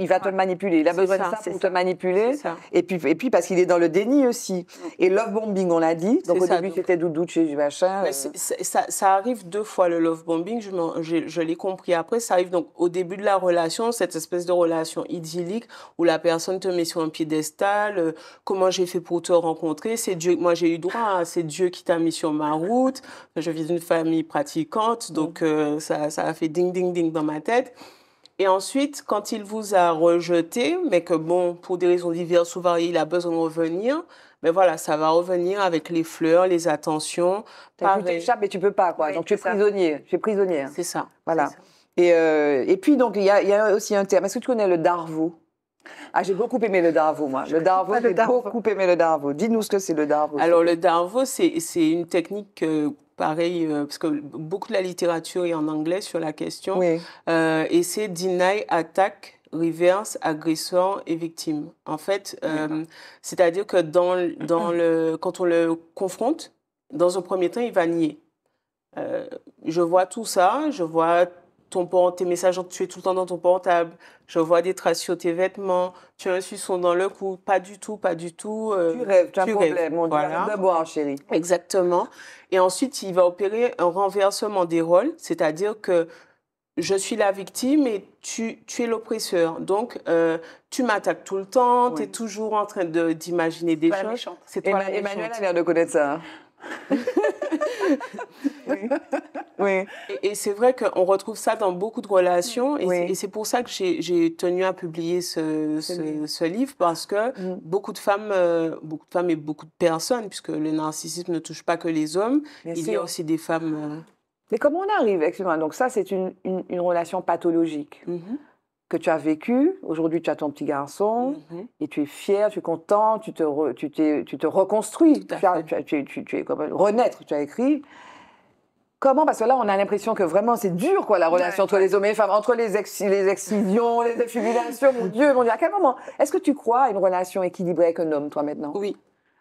Il va te manipuler. Il a besoin de ça pour te manipuler. Et puis, et puis parce qu'il est dans le déni aussi. Et love bombing, on l'a dit. Donc au début, c'était doudou, du machin. Euh. ça, arrive deux fois le love bombing. Je, l'ai compris après. Ça arrive donc au début de la relation, cette espèce de relation idyllique où la personne te met sur un piédestal. Euh, comment j'ai fait pour te rencontrer C'est Dieu. Moi, j'ai eu droit. Hein. c'est Dieu qui t'a mis sur ma route je vis d'une famille pratiquante, mm. donc euh, ça, ça, a fait ding, ding, ding dans ma tête. Et ensuite, quand il vous a rejeté, mais que bon, pour des raisons diverses ou variées, il a besoin de revenir, mais voilà, ça va revenir avec les fleurs, les attentions. Tu échappes, mais tu peux pas, quoi. donc tu es prisonnier, tu es prisonnière. C'est ça. Voilà. Et, euh, et puis, donc, il y, y, a aussi un terme. Est-ce que tu connais le darvo ah, j'ai beaucoup aimé le Darvo, moi. Le Darvo, j'ai beaucoup aimé le Darvo. Dis-nous ce que c'est le Darvo. Alors, le Darvo, c'est une technique pareille euh, pareil, euh, parce que beaucoup de la littérature est en anglais sur la question. Euh, et c'est deny, attack, reverse, agresseur et victime. En fait, c'est-à-dire que dans, dans le, quand on le confronte, dans un premier temps, il va nier. je vois tout ça, je vois ton tes messages, tu es tout le temps dans ton portable, je vois des traces sur tes vêtements, tu as un suçon dans le cou, pas du tout, pas du tout. Euh, tu rêves, tu as un problème, on voilà. d'abord, chérie. Exactement. Et ensuite, il va opérer un renversement des rôles, c'est-à-dire que je suis la victime et tu, es l'oppresseur. Donc, euh, tu m'attaques tout le temps, tu es toujours en train d'imaginer des choses. C'est toi la Emmanuel a l'air de connaître ça. Hein oui. Et, c'est vrai qu'on retrouve ça dans beaucoup de relations. Et, c'est pour ça que j'ai tenu à publier ce, livre, parce que mm. beaucoup, de femmes, euh, beaucoup de femmes et beaucoup de personnes, puisque le narcissisme ne touche pas que les hommes, il y a aussi des femmes. Euh, Mais comment on arrive, excusez-moi, donc ça c'est une, relation pathologique. Mhm que tu as vécu. Aujourd'hui, tu as ton petit garçon mhm. et tu es fier, tu es content, tu te, tu te reconstruis, tu, es comme renaître, tu as écrit. Comment Parce que là, on a l'impression que vraiment, c'est dur, quoi, la relation entre les hommes et les femmes, entre les, ex, les excisions, les affubilations mon Dieu, mon Dieu. À quel moment Est-ce que tu crois à une relation équilibrée avec un homme, toi, maintenant Oui.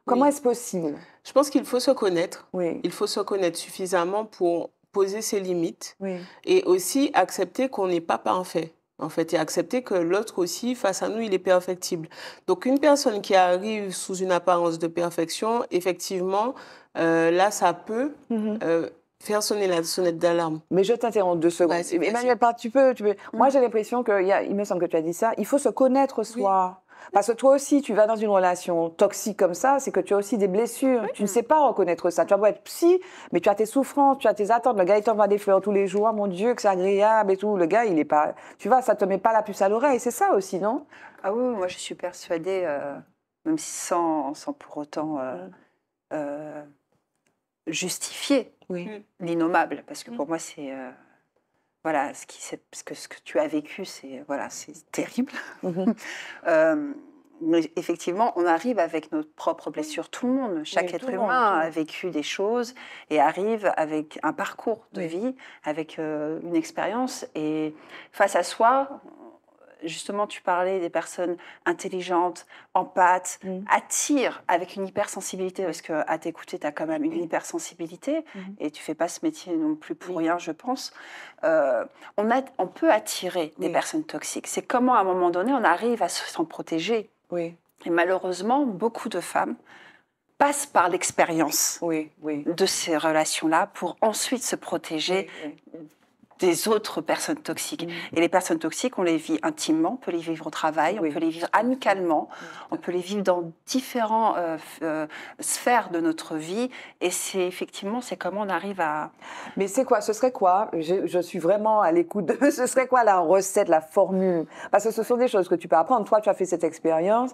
Comment est-ce possible Je pense qu'il faut se connaître. Oui. Il faut se connaître suffisamment pour poser ses limites et aussi accepter qu'on n'est pas parfait en fait, et accepter que l'autre aussi, face à nous, il est perfectible. Donc, une personne qui arrive sous une apparence de perfection, effectivement, euh, là, ça peut mhm. euh, faire sonner la sonnette d'alarme. Mais je t'interromps deux secondes. Emmanuel, tu peux, tu peux. Moi, mhm. j'ai l'impression qu'il il, me semble que tu as dit ça, il faut se connaître soi. Parce que toi aussi, tu vas dans une relation toxique comme ça, c'est que tu as aussi des blessures. Tu ne sais pas reconnaître ça. Tu vas être psy, mais tu as tes souffrances, tu as tes attentes. Le gars, il va des fleurs tous les jours. Ah, mon Dieu, que c'est agréable et tout. Le gars, il est pas. Tu vois, ça te met pas la puce à l'oreille. C'est ça aussi, non Ah oui, moi, je suis persuadée, euh, même sans, sans pour autant euh, mm. euh, justifier oui. l'innommable. Parce que mm. pour moi, c'est euh, voilà, ce, que, ce que tu as vécu, c'est voilà, terrible. Mmh euh, effectivement, on arrive avec notre propre blessure. Tout le monde, chaque être humain a vécu des choses et arrive avec un parcours de vie, avec euh, une expérience. Et face à soi, justement, tu parlais des personnes intelligentes, empathes, mm. attirent avec une hypersensibilité, parce que à t'écouter, tu as quand même une hypersensibilité, mm. et tu fais pas ce métier non plus pour rien, je pense. Euh, on, peut attirer des personnes toxiques. C'est comment, à un moment donné, on arrive à s'en protéger. Oui. Et malheureusement, beaucoup de femmes passent par l'expérience oui, de ces relations-là pour ensuite se protéger des autres personnes toxiques. Mm. Et les personnes toxiques, on les vit intimement, on peut les vivre au travail, on peut les vivre amicalement, on peut les vivre dans différentes euh, euh, sphères de notre vie. Et c'est effectivement, c'est comment on arrive à... Mais c'est quoi Ce serait quoi je, je, suis vraiment à l'écoute de... Ce serait quoi la recette, la formule Parce que ce sont des choses que tu peux apprendre. Toi, tu as fait cette expérience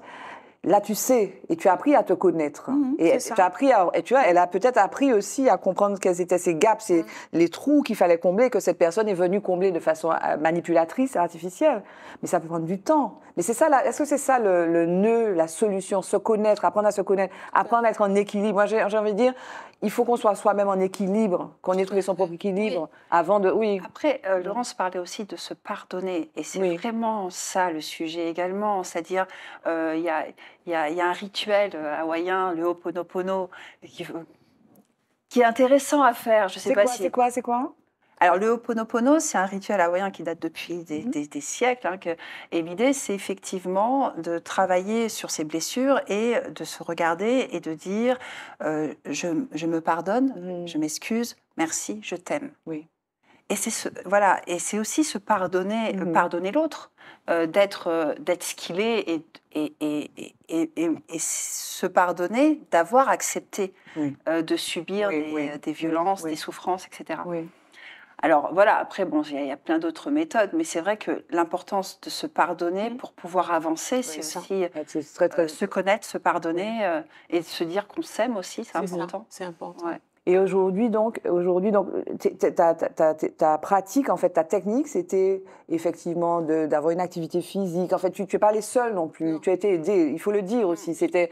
là tu sais et tu as appris à te connaître mhm, et tu as appris à, et tu vois elle a peut-être appris aussi à comprendre quels étaient ces gaps ces, mhm. les trous qu'il fallait combler que cette personne est venue combler de façon euh, manipulatrice artificielle mais ça peut prendre du temps mais c'est ça est-ce que c'est ça le, le, nœud la solution se connaître apprendre à se connaître apprendre à être en équilibre moi j'ai envie de dire il faut qu'on soit soi-même en équilibre, qu'on ait trouvé son propre équilibre avant de. Oui. Après, euh, Laurence parlait aussi de se pardonner, et c'est vraiment ça le sujet également. C'est-à-dire, euh, il y, a, y, a, y, a, un rituel euh, hawaïen, le Ho'oponopono, qui, qui est intéressant à faire. Je sais pas si. C'est quoi C'est quoi alors, le Ho'oponopono, c'est un rituel hawaïen qui date depuis des, mmh siècles. Hein, que, et l'idée, c'est effectivement de travailler sur ses blessures et de se regarder et de dire euh, je, me pardonne, mmh. je m'excuse, merci, je t'aime. Oui. Et c'est voilà, et c'est aussi se pardonner, mmh pardonner l'autre, euh, d'être, euh, d'être ce qu'il est et, et, se pardonner d'avoir accepté de subir des, des, violences, des souffrances, etc. Oui. Alors voilà, après, bon, il y, a plein d'autres méthodes, mais c'est vrai que l'importance de se pardonner mmh. pour pouvoir avancer, c'est aussi euh, se connaître, se pardonner euh, et se dire qu'on s'aime aussi, c'est important. C'est important. Et aujourd'hui, donc, aujourd'hui, donc, ta, pratique, en fait, ta technique, c'était effectivement d'avoir une activité physique. En fait, tu n'es pas allé seuls non plus. Tu as été aidé. Il faut le dire aussi. C'était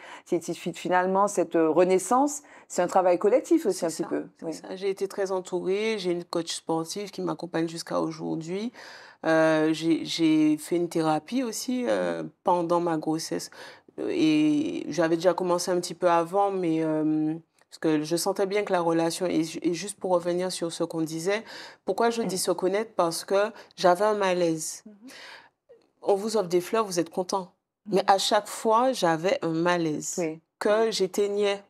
finalement cette euh, renaissance. C'est un travail collectif aussi un petit peu. J'ai été très entourée. J'ai une coach sportive qui m'accompagne jusqu'à aujourd'hui. Euh, j'ai fait une thérapie aussi euh, mmh. pendant ma grossesse. Et j'avais déjà commencé un petit peu avant, mais parce que je sentais bien que la relation, et, juste pour revenir sur ce qu'on disait, pourquoi je mmh. dis se connaître Parce que j'avais un malaise. Mmh On vous offre des fleurs, vous êtes content. Mmh mais à chaque fois, j'avais un malaise que j'éteignais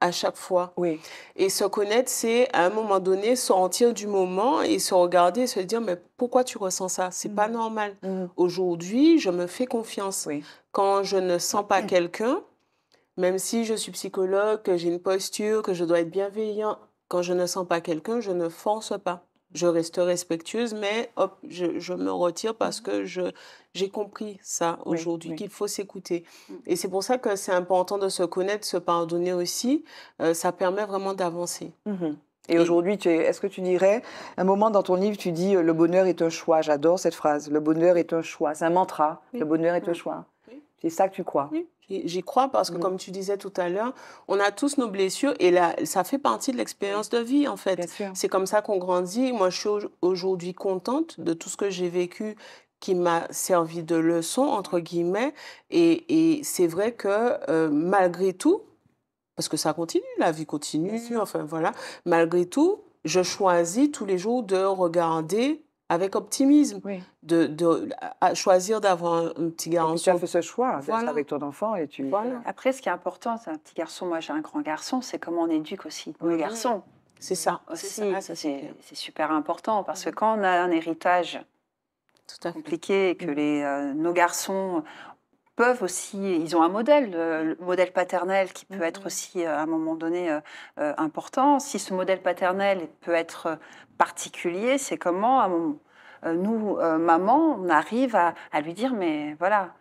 à chaque fois. Oui. Et se connaître, c'est à un moment donné se sortir du moment et se regarder et se dire mais pourquoi tu ressens ça C'est pas normal. Aujourd'hui, je me fais confiance. Quand je ne sens pas quelqu'un, même si je suis psychologue, que j'ai une posture, que je dois être bienveillant, quand je ne sens pas quelqu'un, je ne force pas. Je reste respectueuse, mais hop, je, me retire parce mhm. que je j'ai compris ça aujourd'hui, qu'il faut s'écouter. Mm. Et c'est pour ça que c'est important de se connaître, se pardonner aussi. Euh, ça permet vraiment d'avancer. Mhm. Et aujourd'hui, est-ce que tu dirais, un moment dans ton livre, tu dis euh, le bonheur est un choix. J'adore cette phrase. Le bonheur est un choix. C'est un mantra. Le bonheur est un choix. C'est ça que tu crois. J'y crois parce que, mm. comme tu disais tout à l'heure, on a tous nos blessures et là, ça fait partie de l'expérience de vie, en fait. C'est comme ça qu'on grandit. Moi, je suis aujourd'hui contente de tout ce que j'ai vécu qui m'a servi de leçon, entre guillemets. Et, c'est vrai que euh, malgré tout, parce que ça continue, la vie continue, enfin voilà, malgré tout, je choisis tous les jours de regarder avec optimisme, de, à choisir d'avoir un, petit garçon. tu as fait ce choix avec ton enfant et tu. Voilà. Après, ce qui est important, c'est un petit garçon. Moi, j'ai un grand garçon. C'est comment on éduque aussi nos garçons. C'est ça. c'est super important parce que quand on a un héritage Tout compliqué, et que mm. les, euh, nos garçons peuvent aussi, ils ont un modèle, euh, le modèle paternel qui peut être mhm. aussi euh, à un moment donné euh, important. Si ce modèle paternel peut être particulier, c'est comment nous, mamans, maman, on arrive à, lui dire, mais voilà.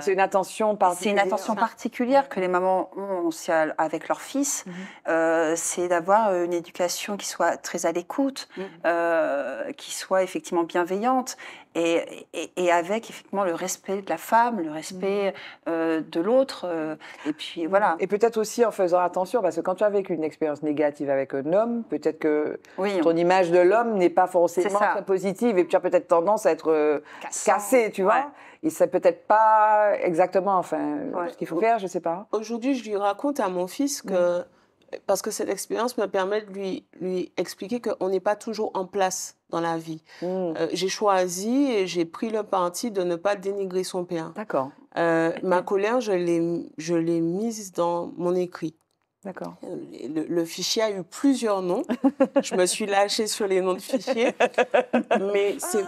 C'est une attention particulière. une attention particulière que les mamans ont avec leur fils. Mhm. c'est d'avoir une éducation qui soit très à l'écoute, mhm. qui soit effectivement bienveillante et, avec effectivement le respect de la femme, le respect mmh. euh, de l'autre, euh, et puis voilà. Et peut-être aussi en faisant attention, parce que quand tu as vécu une expérience négative avec un homme, peut-être que ton image de l'homme n'est pas forcément très positive, et tu as peut-être tendance à être euh, cassée, cassé, tu vois. Il Et sait peut-être pas exactement, enfin, ce qu'il faut faire, je sais pas. Aujourd'hui, je lui raconte à mon fils que. Mmh parce que cette expérience me permet de lui, lui expliquer qu'on n'est pas toujours en place dans la vie. Hmm. Euh, j'ai choisi et j'ai pris le parti de ne pas dénigrer son père. D'accord. Euh, ma colère, je l'ai mise dans mon écrit. D'accord. Euh, le, fichier a eu plusieurs noms. Je me suis lâchée sur les noms de fichiers. mais ah, c'est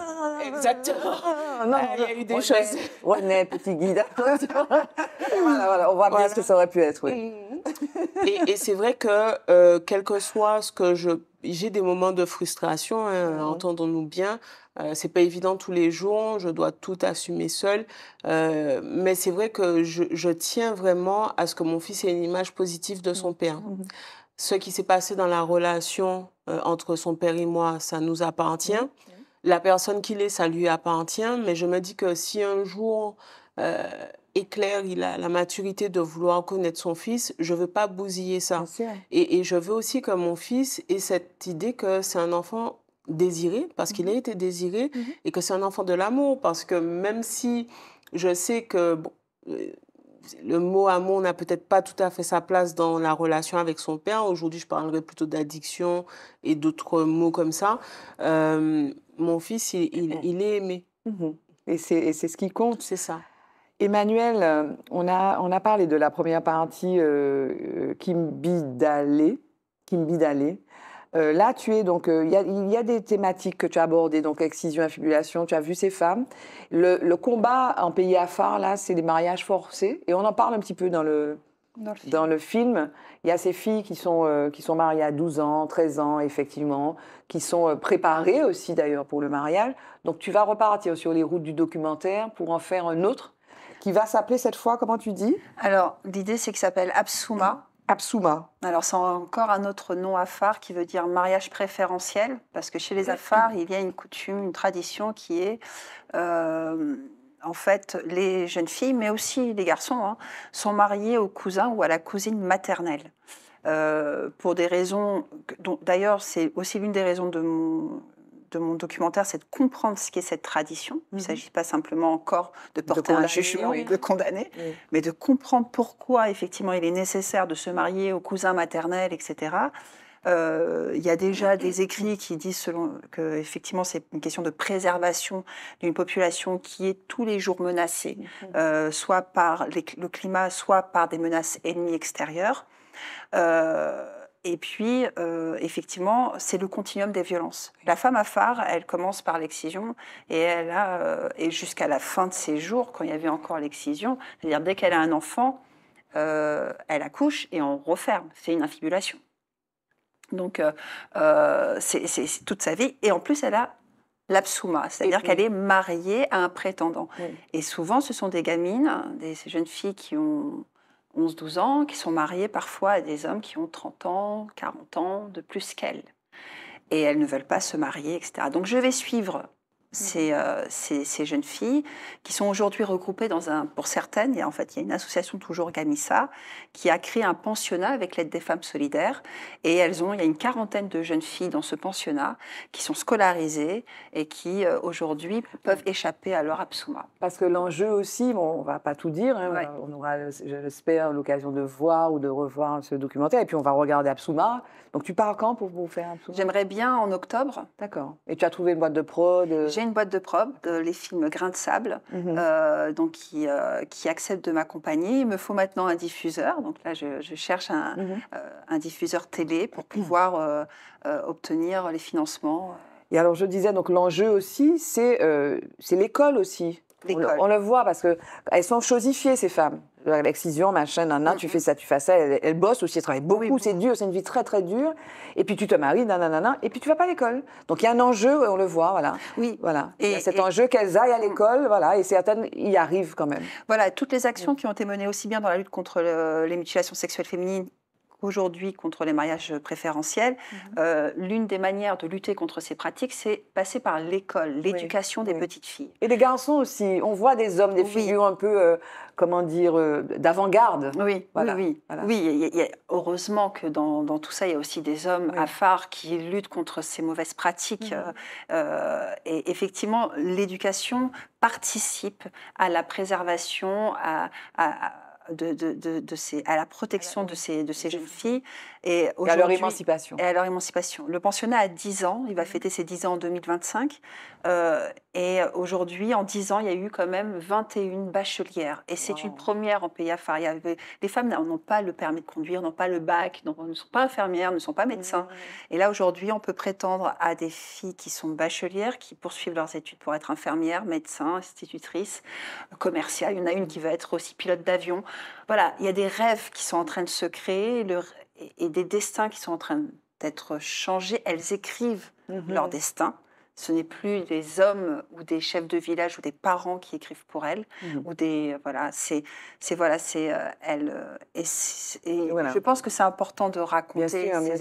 exactement. Ah, ah, il y a eu des choses. Ouais, petit guide. voilà, voilà, on voit bien ce que ça aurait pu être. Oui. Et, c'est vrai que, euh, quel que soit ce que je j'ai des moments de frustration, hein, entendons-nous bien. Ce euh, c'est pas évident tous les jours, je dois tout assumer seul. Euh, mais c'est vrai que je, tiens vraiment à ce que mon fils ait une image positive de son père. Mm. Mm. Ce qui s'est passé dans la relation euh, entre son père et moi, ça nous appartient. Mm. La personne qu'il est, ça lui appartient. Mais je me dis que si un jour il a la maturité de vouloir connaître son fils, je veux pas bousiller ça. Et, je veux aussi que mon fils ait cette idée que c'est un enfant désiré, parce qu'il a mhm. été désiré, mhm. et que c'est un enfant de l'amour, parce que même si je sais que... Euh, le mot amour n'a peut-être pas tout à fait sa place dans la relation avec son père. Aujourd'hui, je parlerai plutôt d'addiction et d'autres mots comme ça. Euh, mon fils, il, eh, eh. est aimé. Mhm. Et c'est ce qui compte. C'est ça. Emmanuel, euh, on a, on a parlé de la première partie euh, euh me Bidalé. Euh, là, tu es donc, euh, il y, a des thématiques que tu as abordées, donc excision, infibulation, tu as vu ces femmes. Le, combat en pays afar là, c'est des mariages forcés, et on en parle un petit peu dans le, dans le, film. Il y a ces filles qui sont, qui sont mariées à 12 ans, 13 ans, effectivement, qui sont préparées aussi d'ailleurs pour le mariage. Donc tu vas repartir sur les routes du documentaire pour en faire un autre qui va s'appeler cette fois, comment tu dis Alors, l'idée, c'est que s'appelle Absuma. Absouma. Alors, c'est encore un autre nom afar qui veut dire mariage préférentiel, parce que chez les afars, il y a une coutume, une tradition qui est. Euh, en fait, les jeunes filles, mais aussi les garçons, hein, sont mariés au cousin ou à la cousine maternelle. Euh, pour des raisons. D'ailleurs, c'est aussi l'une des raisons de mon de mon documentaire, c'est de comprendre ce qu'est cette tradition. Il ne mhm. s'agit pas simplement encore de porter un jugement, de condamner, mais de comprendre pourquoi effectivement il est nécessaire de se marier aux cousins maternels, etc. Euh, il y a déjà des écrits qui disent selon, que effectivement c'est une question de préservation d'une population qui est tous les jours menacée, mhm. euh, soit par le climat, soit par des menaces ennemies extérieures. Euh, et puis, euh, effectivement, c'est le continuum des violences. La femme à phare, elle commence par l'excision et elle a, euh, et jusqu'à la fin de ses jours, quand il y avait encore l'excision, c'est-à-dire dès qu'elle a un enfant, euh, elle accouche et on referme. C'est une infibulation. Donc, c'est toute sa vie. Et en plus, elle a l'absouma, c'est-à-dire qu'elle est mariée à un prétendant. Et souvent, ce sont des gamines, des, ces jeunes filles qui ont 11-12 ans, qui sont mariées parfois à des hommes qui ont 30 ans, 40 ans de plus qu'elles. Et elles ne veulent pas se marier, etc. Donc je vais suivre Mhm. Euh, ces, ces, jeunes filles qui sont aujourd'hui regroupées dans un, pour certaines, il y a, en fait, il y a une association toujours Gamissa qui a créé un pensionnat avec l'aide des femmes solidaires et elles ont, il y a une quarantaine de jeunes filles dans ce pensionnat qui sont scolarisées et qui euh, aujourd'hui peuvent mhm. échapper à leur absouma. Parce que l'enjeu aussi, bon, on va pas tout dire, hein, on aura, j'espère, l'occasion de voir ou de revoir ce documentaire et puis on va regarder Absouma. Donc tu pars quand pour, vous faire Absouma J'aimerais bien en octobre. D'accord. Et tu as trouvé une boîte de prod euh une boîte de prod, euh, les films Grains de sable, mhm. euh, donc qui, euh, qui, accepte de m'accompagner. Il me faut maintenant un diffuseur. Donc là, je, cherche mhm. un, diffuseur télé pour mhm. pouvoir obtenir les financements. Et alors, je disais, donc l'enjeu aussi, c'est l'école aussi. On, le voit parce que elles sont chosifiées, ces femmes. L'excision, machin, nanana, tu fais ça, tu fais ça. Elles, bossent aussi, elles travaillent beaucoup, c'est dur, c'est une vie très, très dure. Et puis tu te maries, nanana, et puis tu vas pas à l'école. Donc il y a un enjeu, on le voit, voilà. Oui. Voilà. Et, il y a cet enjeu qu'elles aillent à mm. l'école, voilà, et certaines y arrivent quand même. Voilà, toutes les actions mm. qui ont été menées aussi bien dans la lutte contre les mutilations sexuelles féminines aujourd'hui contre les mariages préférentiels. Mhm. Euh, l'une des manières de lutter contre ces pratiques, c'est passer par l'école, l'éducation des petites filles. Et les garçons aussi. On voit des hommes, des figures un peu, euh, comment dire, euh, d'avant-garde. Oui, oui, oui. heureusement que dans, tout ça, il y a aussi des hommes à phare qui luttent contre ces mauvaises pratiques. Mhm. et effectivement, l'éducation participe à la préservation, à à la protection de ces, de ces jeunes filles et, à leur émancipation. Et à leur émancipation. Le pensionnat a 10 ans, il va mmh. fêter ses 10 ans en 2025. Euh, et aujourd'hui, en 10 ans, il y a eu quand même 21 bachelières. Et c'est une première en pays y Les femmes n'ont pas le permis de conduire, n'ont pas le bac, ne sont pas infirmières, ne sont pas médecins. Mmh. Et là, aujourd'hui, on peut prétendre à des filles qui sont bachelières, qui poursuivent leurs études pour être infirmières, médecins, institutrices, euh, commerciales. Il y en a une mmh. qui va être aussi pilote d'avion. Voilà, il y a des rêves qui sont en train de se créer. Le, et, des destins qui sont en train d'être changés. Elles écrivent mhm. leur destin. Ce n'est plus des hommes ou des chefs de village ou des parents qui écrivent pour elles mhm. ou des voilà c'est c'est voilà c'est euh, euh, et, je pense que c'est important de raconter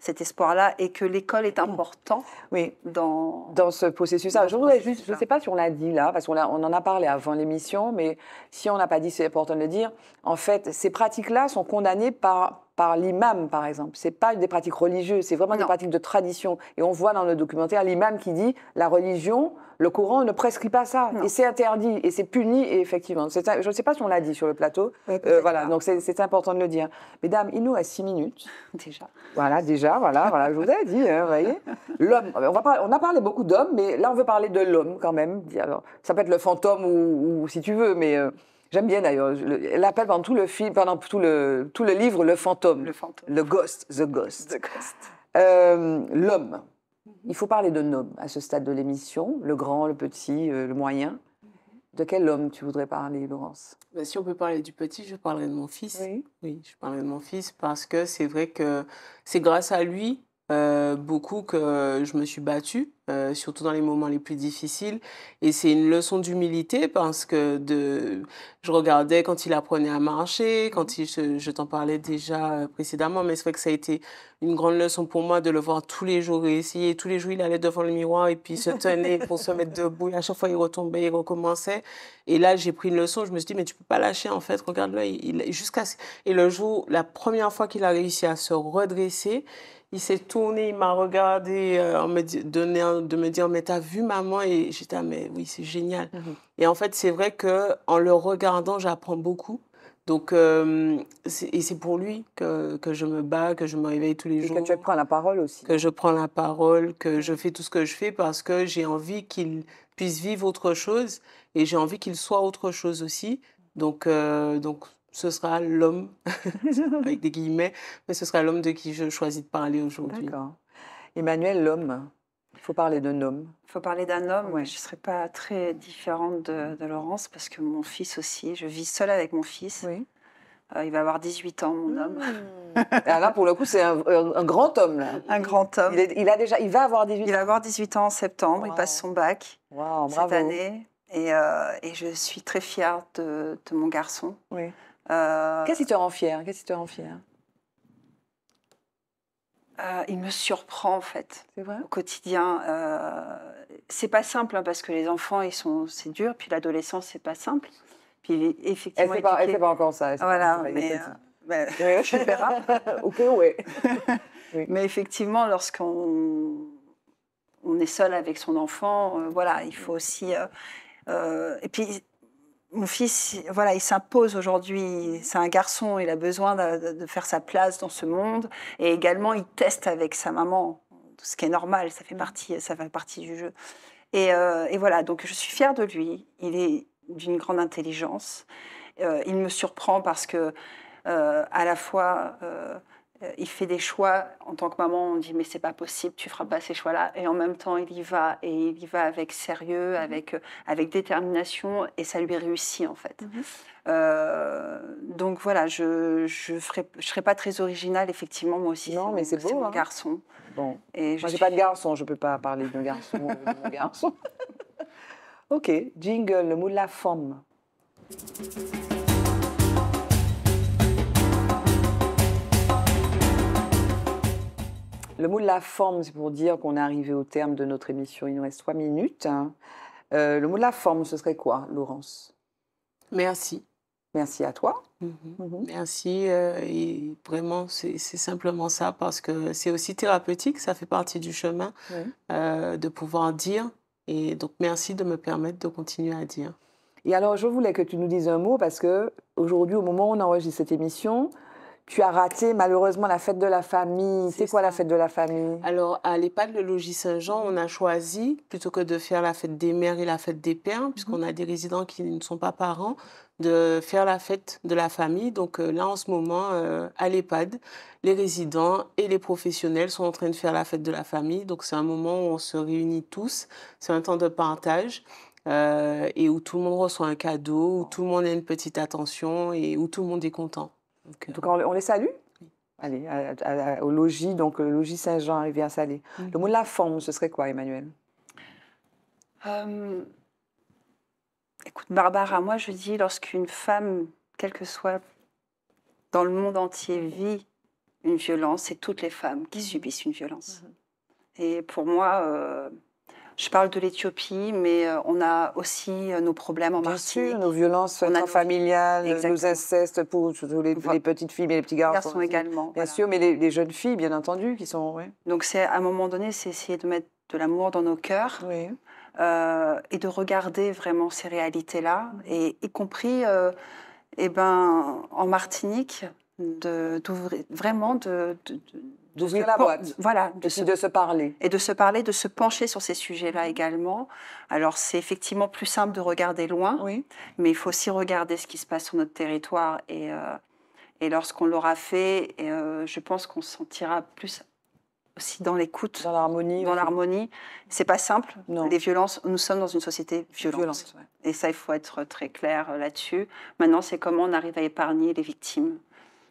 cet espoir là et que l'école est mhm. important oui. dans dans ce processus là. je ne je sais pas si on l'a dit là parce qu'on on en a parlé avant l'émission mais si on n'a pas dit c'est important de le dire en fait ces pratiques là sont condamnées par par l'imam, par exemple. C'est pas des pratiques religieuses, c'est vraiment des pratiques de tradition. Et on voit dans le documentaire l'imam qui dit la religion, le Coran ne prescrit pas ça. Et c'est interdit, et c'est puni, effectivement. je ne sais pas si on l'a dit sur le plateau. Euh, voilà, donc c'est important de le dire. Mesdames, il nous reste six minutes. Déjà. Voilà, déjà, voilà, voilà, je vous ai dit, hein, voyez. L'homme, on, va on a parlé beaucoup d'hommes, mais là on veut parler de l'homme quand même. ça peut être le fantôme ou, si tu veux, mais. Euh, J'aime bien d'ailleurs. Elle appelle pendant tout le film, pendant tout le, tout le livre, le fantôme. Le fantôme. Le ghost, the ghost. Euh, l'homme. Mhm. Il faut parler de homme à ce stade de l'émission, le grand, le petit, euh, le moyen. Mhm. De quel homme tu voudrais parler, Laurence bah, Si on peut parler du petit, je parlerai de mon fils. Oui, oui je parlerai de mon fils parce que c'est vrai que c'est grâce à lui euh, beaucoup que je me suis battue, euh, surtout dans les moments les plus difficiles. Et c'est une leçon d'humilité parce que de, je regardais quand il apprenait à marcher, quand il, je, t'en parlais déjà euh, précédemment, mais c'est vrai que ça a été une grande leçon pour moi de le voir tous les jours essayer Tous les jours, il allait devant le miroir et puis il se tenait pour se mettre debout. Et à chaque fois, il retombait, il recommençait. Et là, j'ai pris une leçon. Je me suis dit, mais tu peux pas lâcher, en fait. Regarde-le. jusqu'à, et le jour, la première fois qu'il a réussi à se redresser, il s'est tourné, il m'a regardé euh, en me de me dire mais t'as vu maman et j'étais ah, mais oui c'est génial. Mhm. Et en fait c'est vrai que en le regardant j'apprends beaucoup. Donc euh, et c'est pour lui que, que, je me bats, que je me réveille tous les jours. que tu prends la parole aussi. Que je prends la parole, que je fais tout ce que je fais parce que j'ai envie qu'il puisse vivre autre chose et j'ai envie qu'il soit autre chose aussi. Donc euh, donc ce sera l'homme, avec des guillemets, mais ce sera l'homme de qui je choisis de parler aujourd'hui. Emmanuel, l'homme. Il faut parler d'un homme. Il faut parler d'un homme, ouais. Je ne serais pas très différente de, Laurence parce que mon fils aussi, je vis seule avec mon fils. Euh, il va avoir 18 ans, mon homme. Mmh. Alors là, pour le coup, c'est un, grand homme. Là. Un grand homme. Il, a déjà, il va avoir 18 ans. Il va avoir 18 ans en septembre. Il passe son bac cette année. Et, euh, et, je suis très fière de, de mon garçon. Oui. Euh, Qu'est-ce qui te rend fier Qu'est-ce fier euh, il me surprend en fait vrai au quotidien. Euh, c'est pas simple hein, parce que les enfants ils sont c'est dur, puis l'adolescence c'est pas simple. Puis effectivement. Elle pas encore ça. Voilà, mais, ok, oui. Mais effectivement, lorsqu'on on est seul avec son enfant, voilà, il faut aussi. et puis mon fils, voilà, il s'impose aujourd'hui. C'est un garçon, il a besoin de, faire sa place dans ce monde. Et également, il teste avec sa maman, tout ce qui est normal, ça fait mm. partie, ça fait partie du jeu. Euh, et, voilà, donc je suis fière de lui. Il est d'une grande intelligence. Euh, il me surprend parce que, euh, à la fois, euh, il fait des choix en tant que maman, on dit mais c'est pas possible, tu feras pas ces choix-là. Et en même temps, il y va et il y va avec sérieux, mhm. avec euh, avec détermination et ça lui réussit en fait. Mhm. Euh, donc voilà, je je ferai je serai pas très originale effectivement moi aussi. Non mais c'est beau. C'est mon hein. garçon. Bon. je n'ai j'ai pas de garçon, je peux pas parler de garçon garçon. ok, jingle, le mot de la forme. Le mot de la forme, c'est pour dire qu'on est arrivé au terme de notre émission. Il nous reste trois minutes. Hein. Euh, le mot de la forme, ce serait quoi, Laurence Merci. Merci à toi. Mm-hmm. Mm-hmm. Merci. Euh, et vraiment, c'est simplement ça, parce que c'est aussi thérapeutique, ça fait partie du chemin euh, de pouvoir dire. Et donc, merci de me permettre de continuer à dire. Et alors, je voulais que tu nous dises un mot, parce que aujourd'hui, au moment où on enregistre cette émission, tu as raté malheureusement la fête de la famille. C'est quoi la fête de la famille Alors, à l'EHPAD Le Logis Saint-Jean, on a choisi, plutôt que de faire la fête des mères et la fête des pères, mhm. puisqu'on a des résidents qui ne sont pas parents, de faire la fête de la famille. Donc euh, là, en ce moment, euh, à l'EHPAD, les résidents et les professionnels sont en train de faire la fête de la famille. Donc c'est un moment où on se réunit tous, c'est un temps de partage. Euh, et où tout le monde reçoit un cadeau, où tout le monde a une petite attention et où tout le monde est content. Euh, on, les salue Allez, au logis, donc le euh, logis Saint-Jean, rivière vient saluer. Mhm. Le mot de la forme, ce serait quoi, Emmanuel euh, Écoute, Barbara, moi je dis, lorsqu'une femme, quelle que soit dans le monde entier, vit une violence, c'est toutes les femmes qui subissent une violence. Mhm. Et pour moi, je parle de l'Éthiopie, mais euh, on a aussi euh, nos problèmes en Bien Sûr, nos violences familiales, nos incestes pour les, petites filles et les petits garçons. également. Bien sûr, mais les, jeunes filles, bien entendu, qui sont. Donc, c'est à un moment donné, c'est essayer de mettre de l'amour dans nos cœurs. Euh, et de regarder vraiment ces réalités-là, et y compris euh, eh ben, en Martinique, de, vraiment de d'ouvrir la boîte. Voilà. De, et se, de se parler. Et de se parler, de se pencher sur ces sujets-là également. Alors, c'est effectivement plus simple de regarder loin, oui. mais il faut aussi regarder ce qui se passe sur notre territoire. Et, euh, et lorsqu'on l'aura fait, euh, je pense qu'on se sentira plus aussi dans l'écoute, dans l'harmonie. Dans l'harmonie, c'est pas simple. Non. Les violences, nous sommes dans une société violente. Et ça, il faut être très clair euh, là-dessus. Maintenant, c'est comment on arrive à épargner les victimes.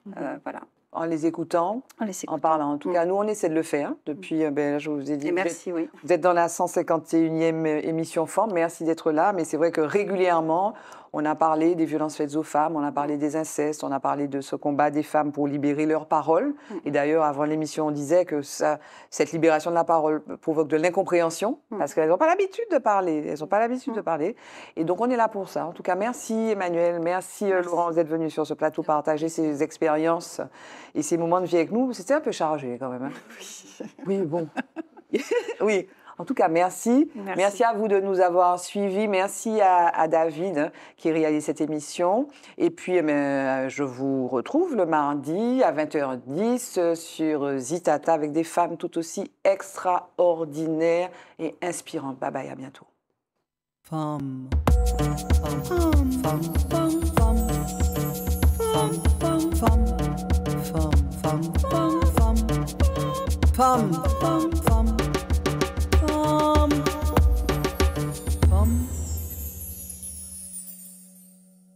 Mhm. voilà en les écoutant, en, parlant. En tout mm. cas, nous, on essaie de le faire depuis, euh, ben, je vous ai dit, merci, vous dans la 151e euh, émission Forme, merci d'être là, mais c'est vrai que régulièrement, on a parlé des violences faites aux femmes, on a parlé des incestes, on a parlé de ce combat des femmes pour libérer leur parole. Mm-hmm. Et d'ailleurs, avant l'émission, on disait que cette libération de la parole provoque de l'incompréhension mm-hmm. parce qu'elles n'ont pas l'habitude de parler. Elles n'ont pas l'habitude de mm-hmm. parler. Et donc, on est là pour ça. En tout cas, merci Emmanuel, merci, euh, Laurent, d'être venu sur ce plateau partager ses expériences et ces moments de vie avec nous. C'était un peu chargé quand même. Hein. Oui. oui, bon. oui, en tout cas, merci. Merci, à vous de nous avoir suivis. Merci à, David qui réalise cette émission. Et puis, je vous retrouve le mardi à 20h10 sur Zitata avec des femmes tout aussi extraordinaires et inspirantes. Bye bye, à bientôt. Femme.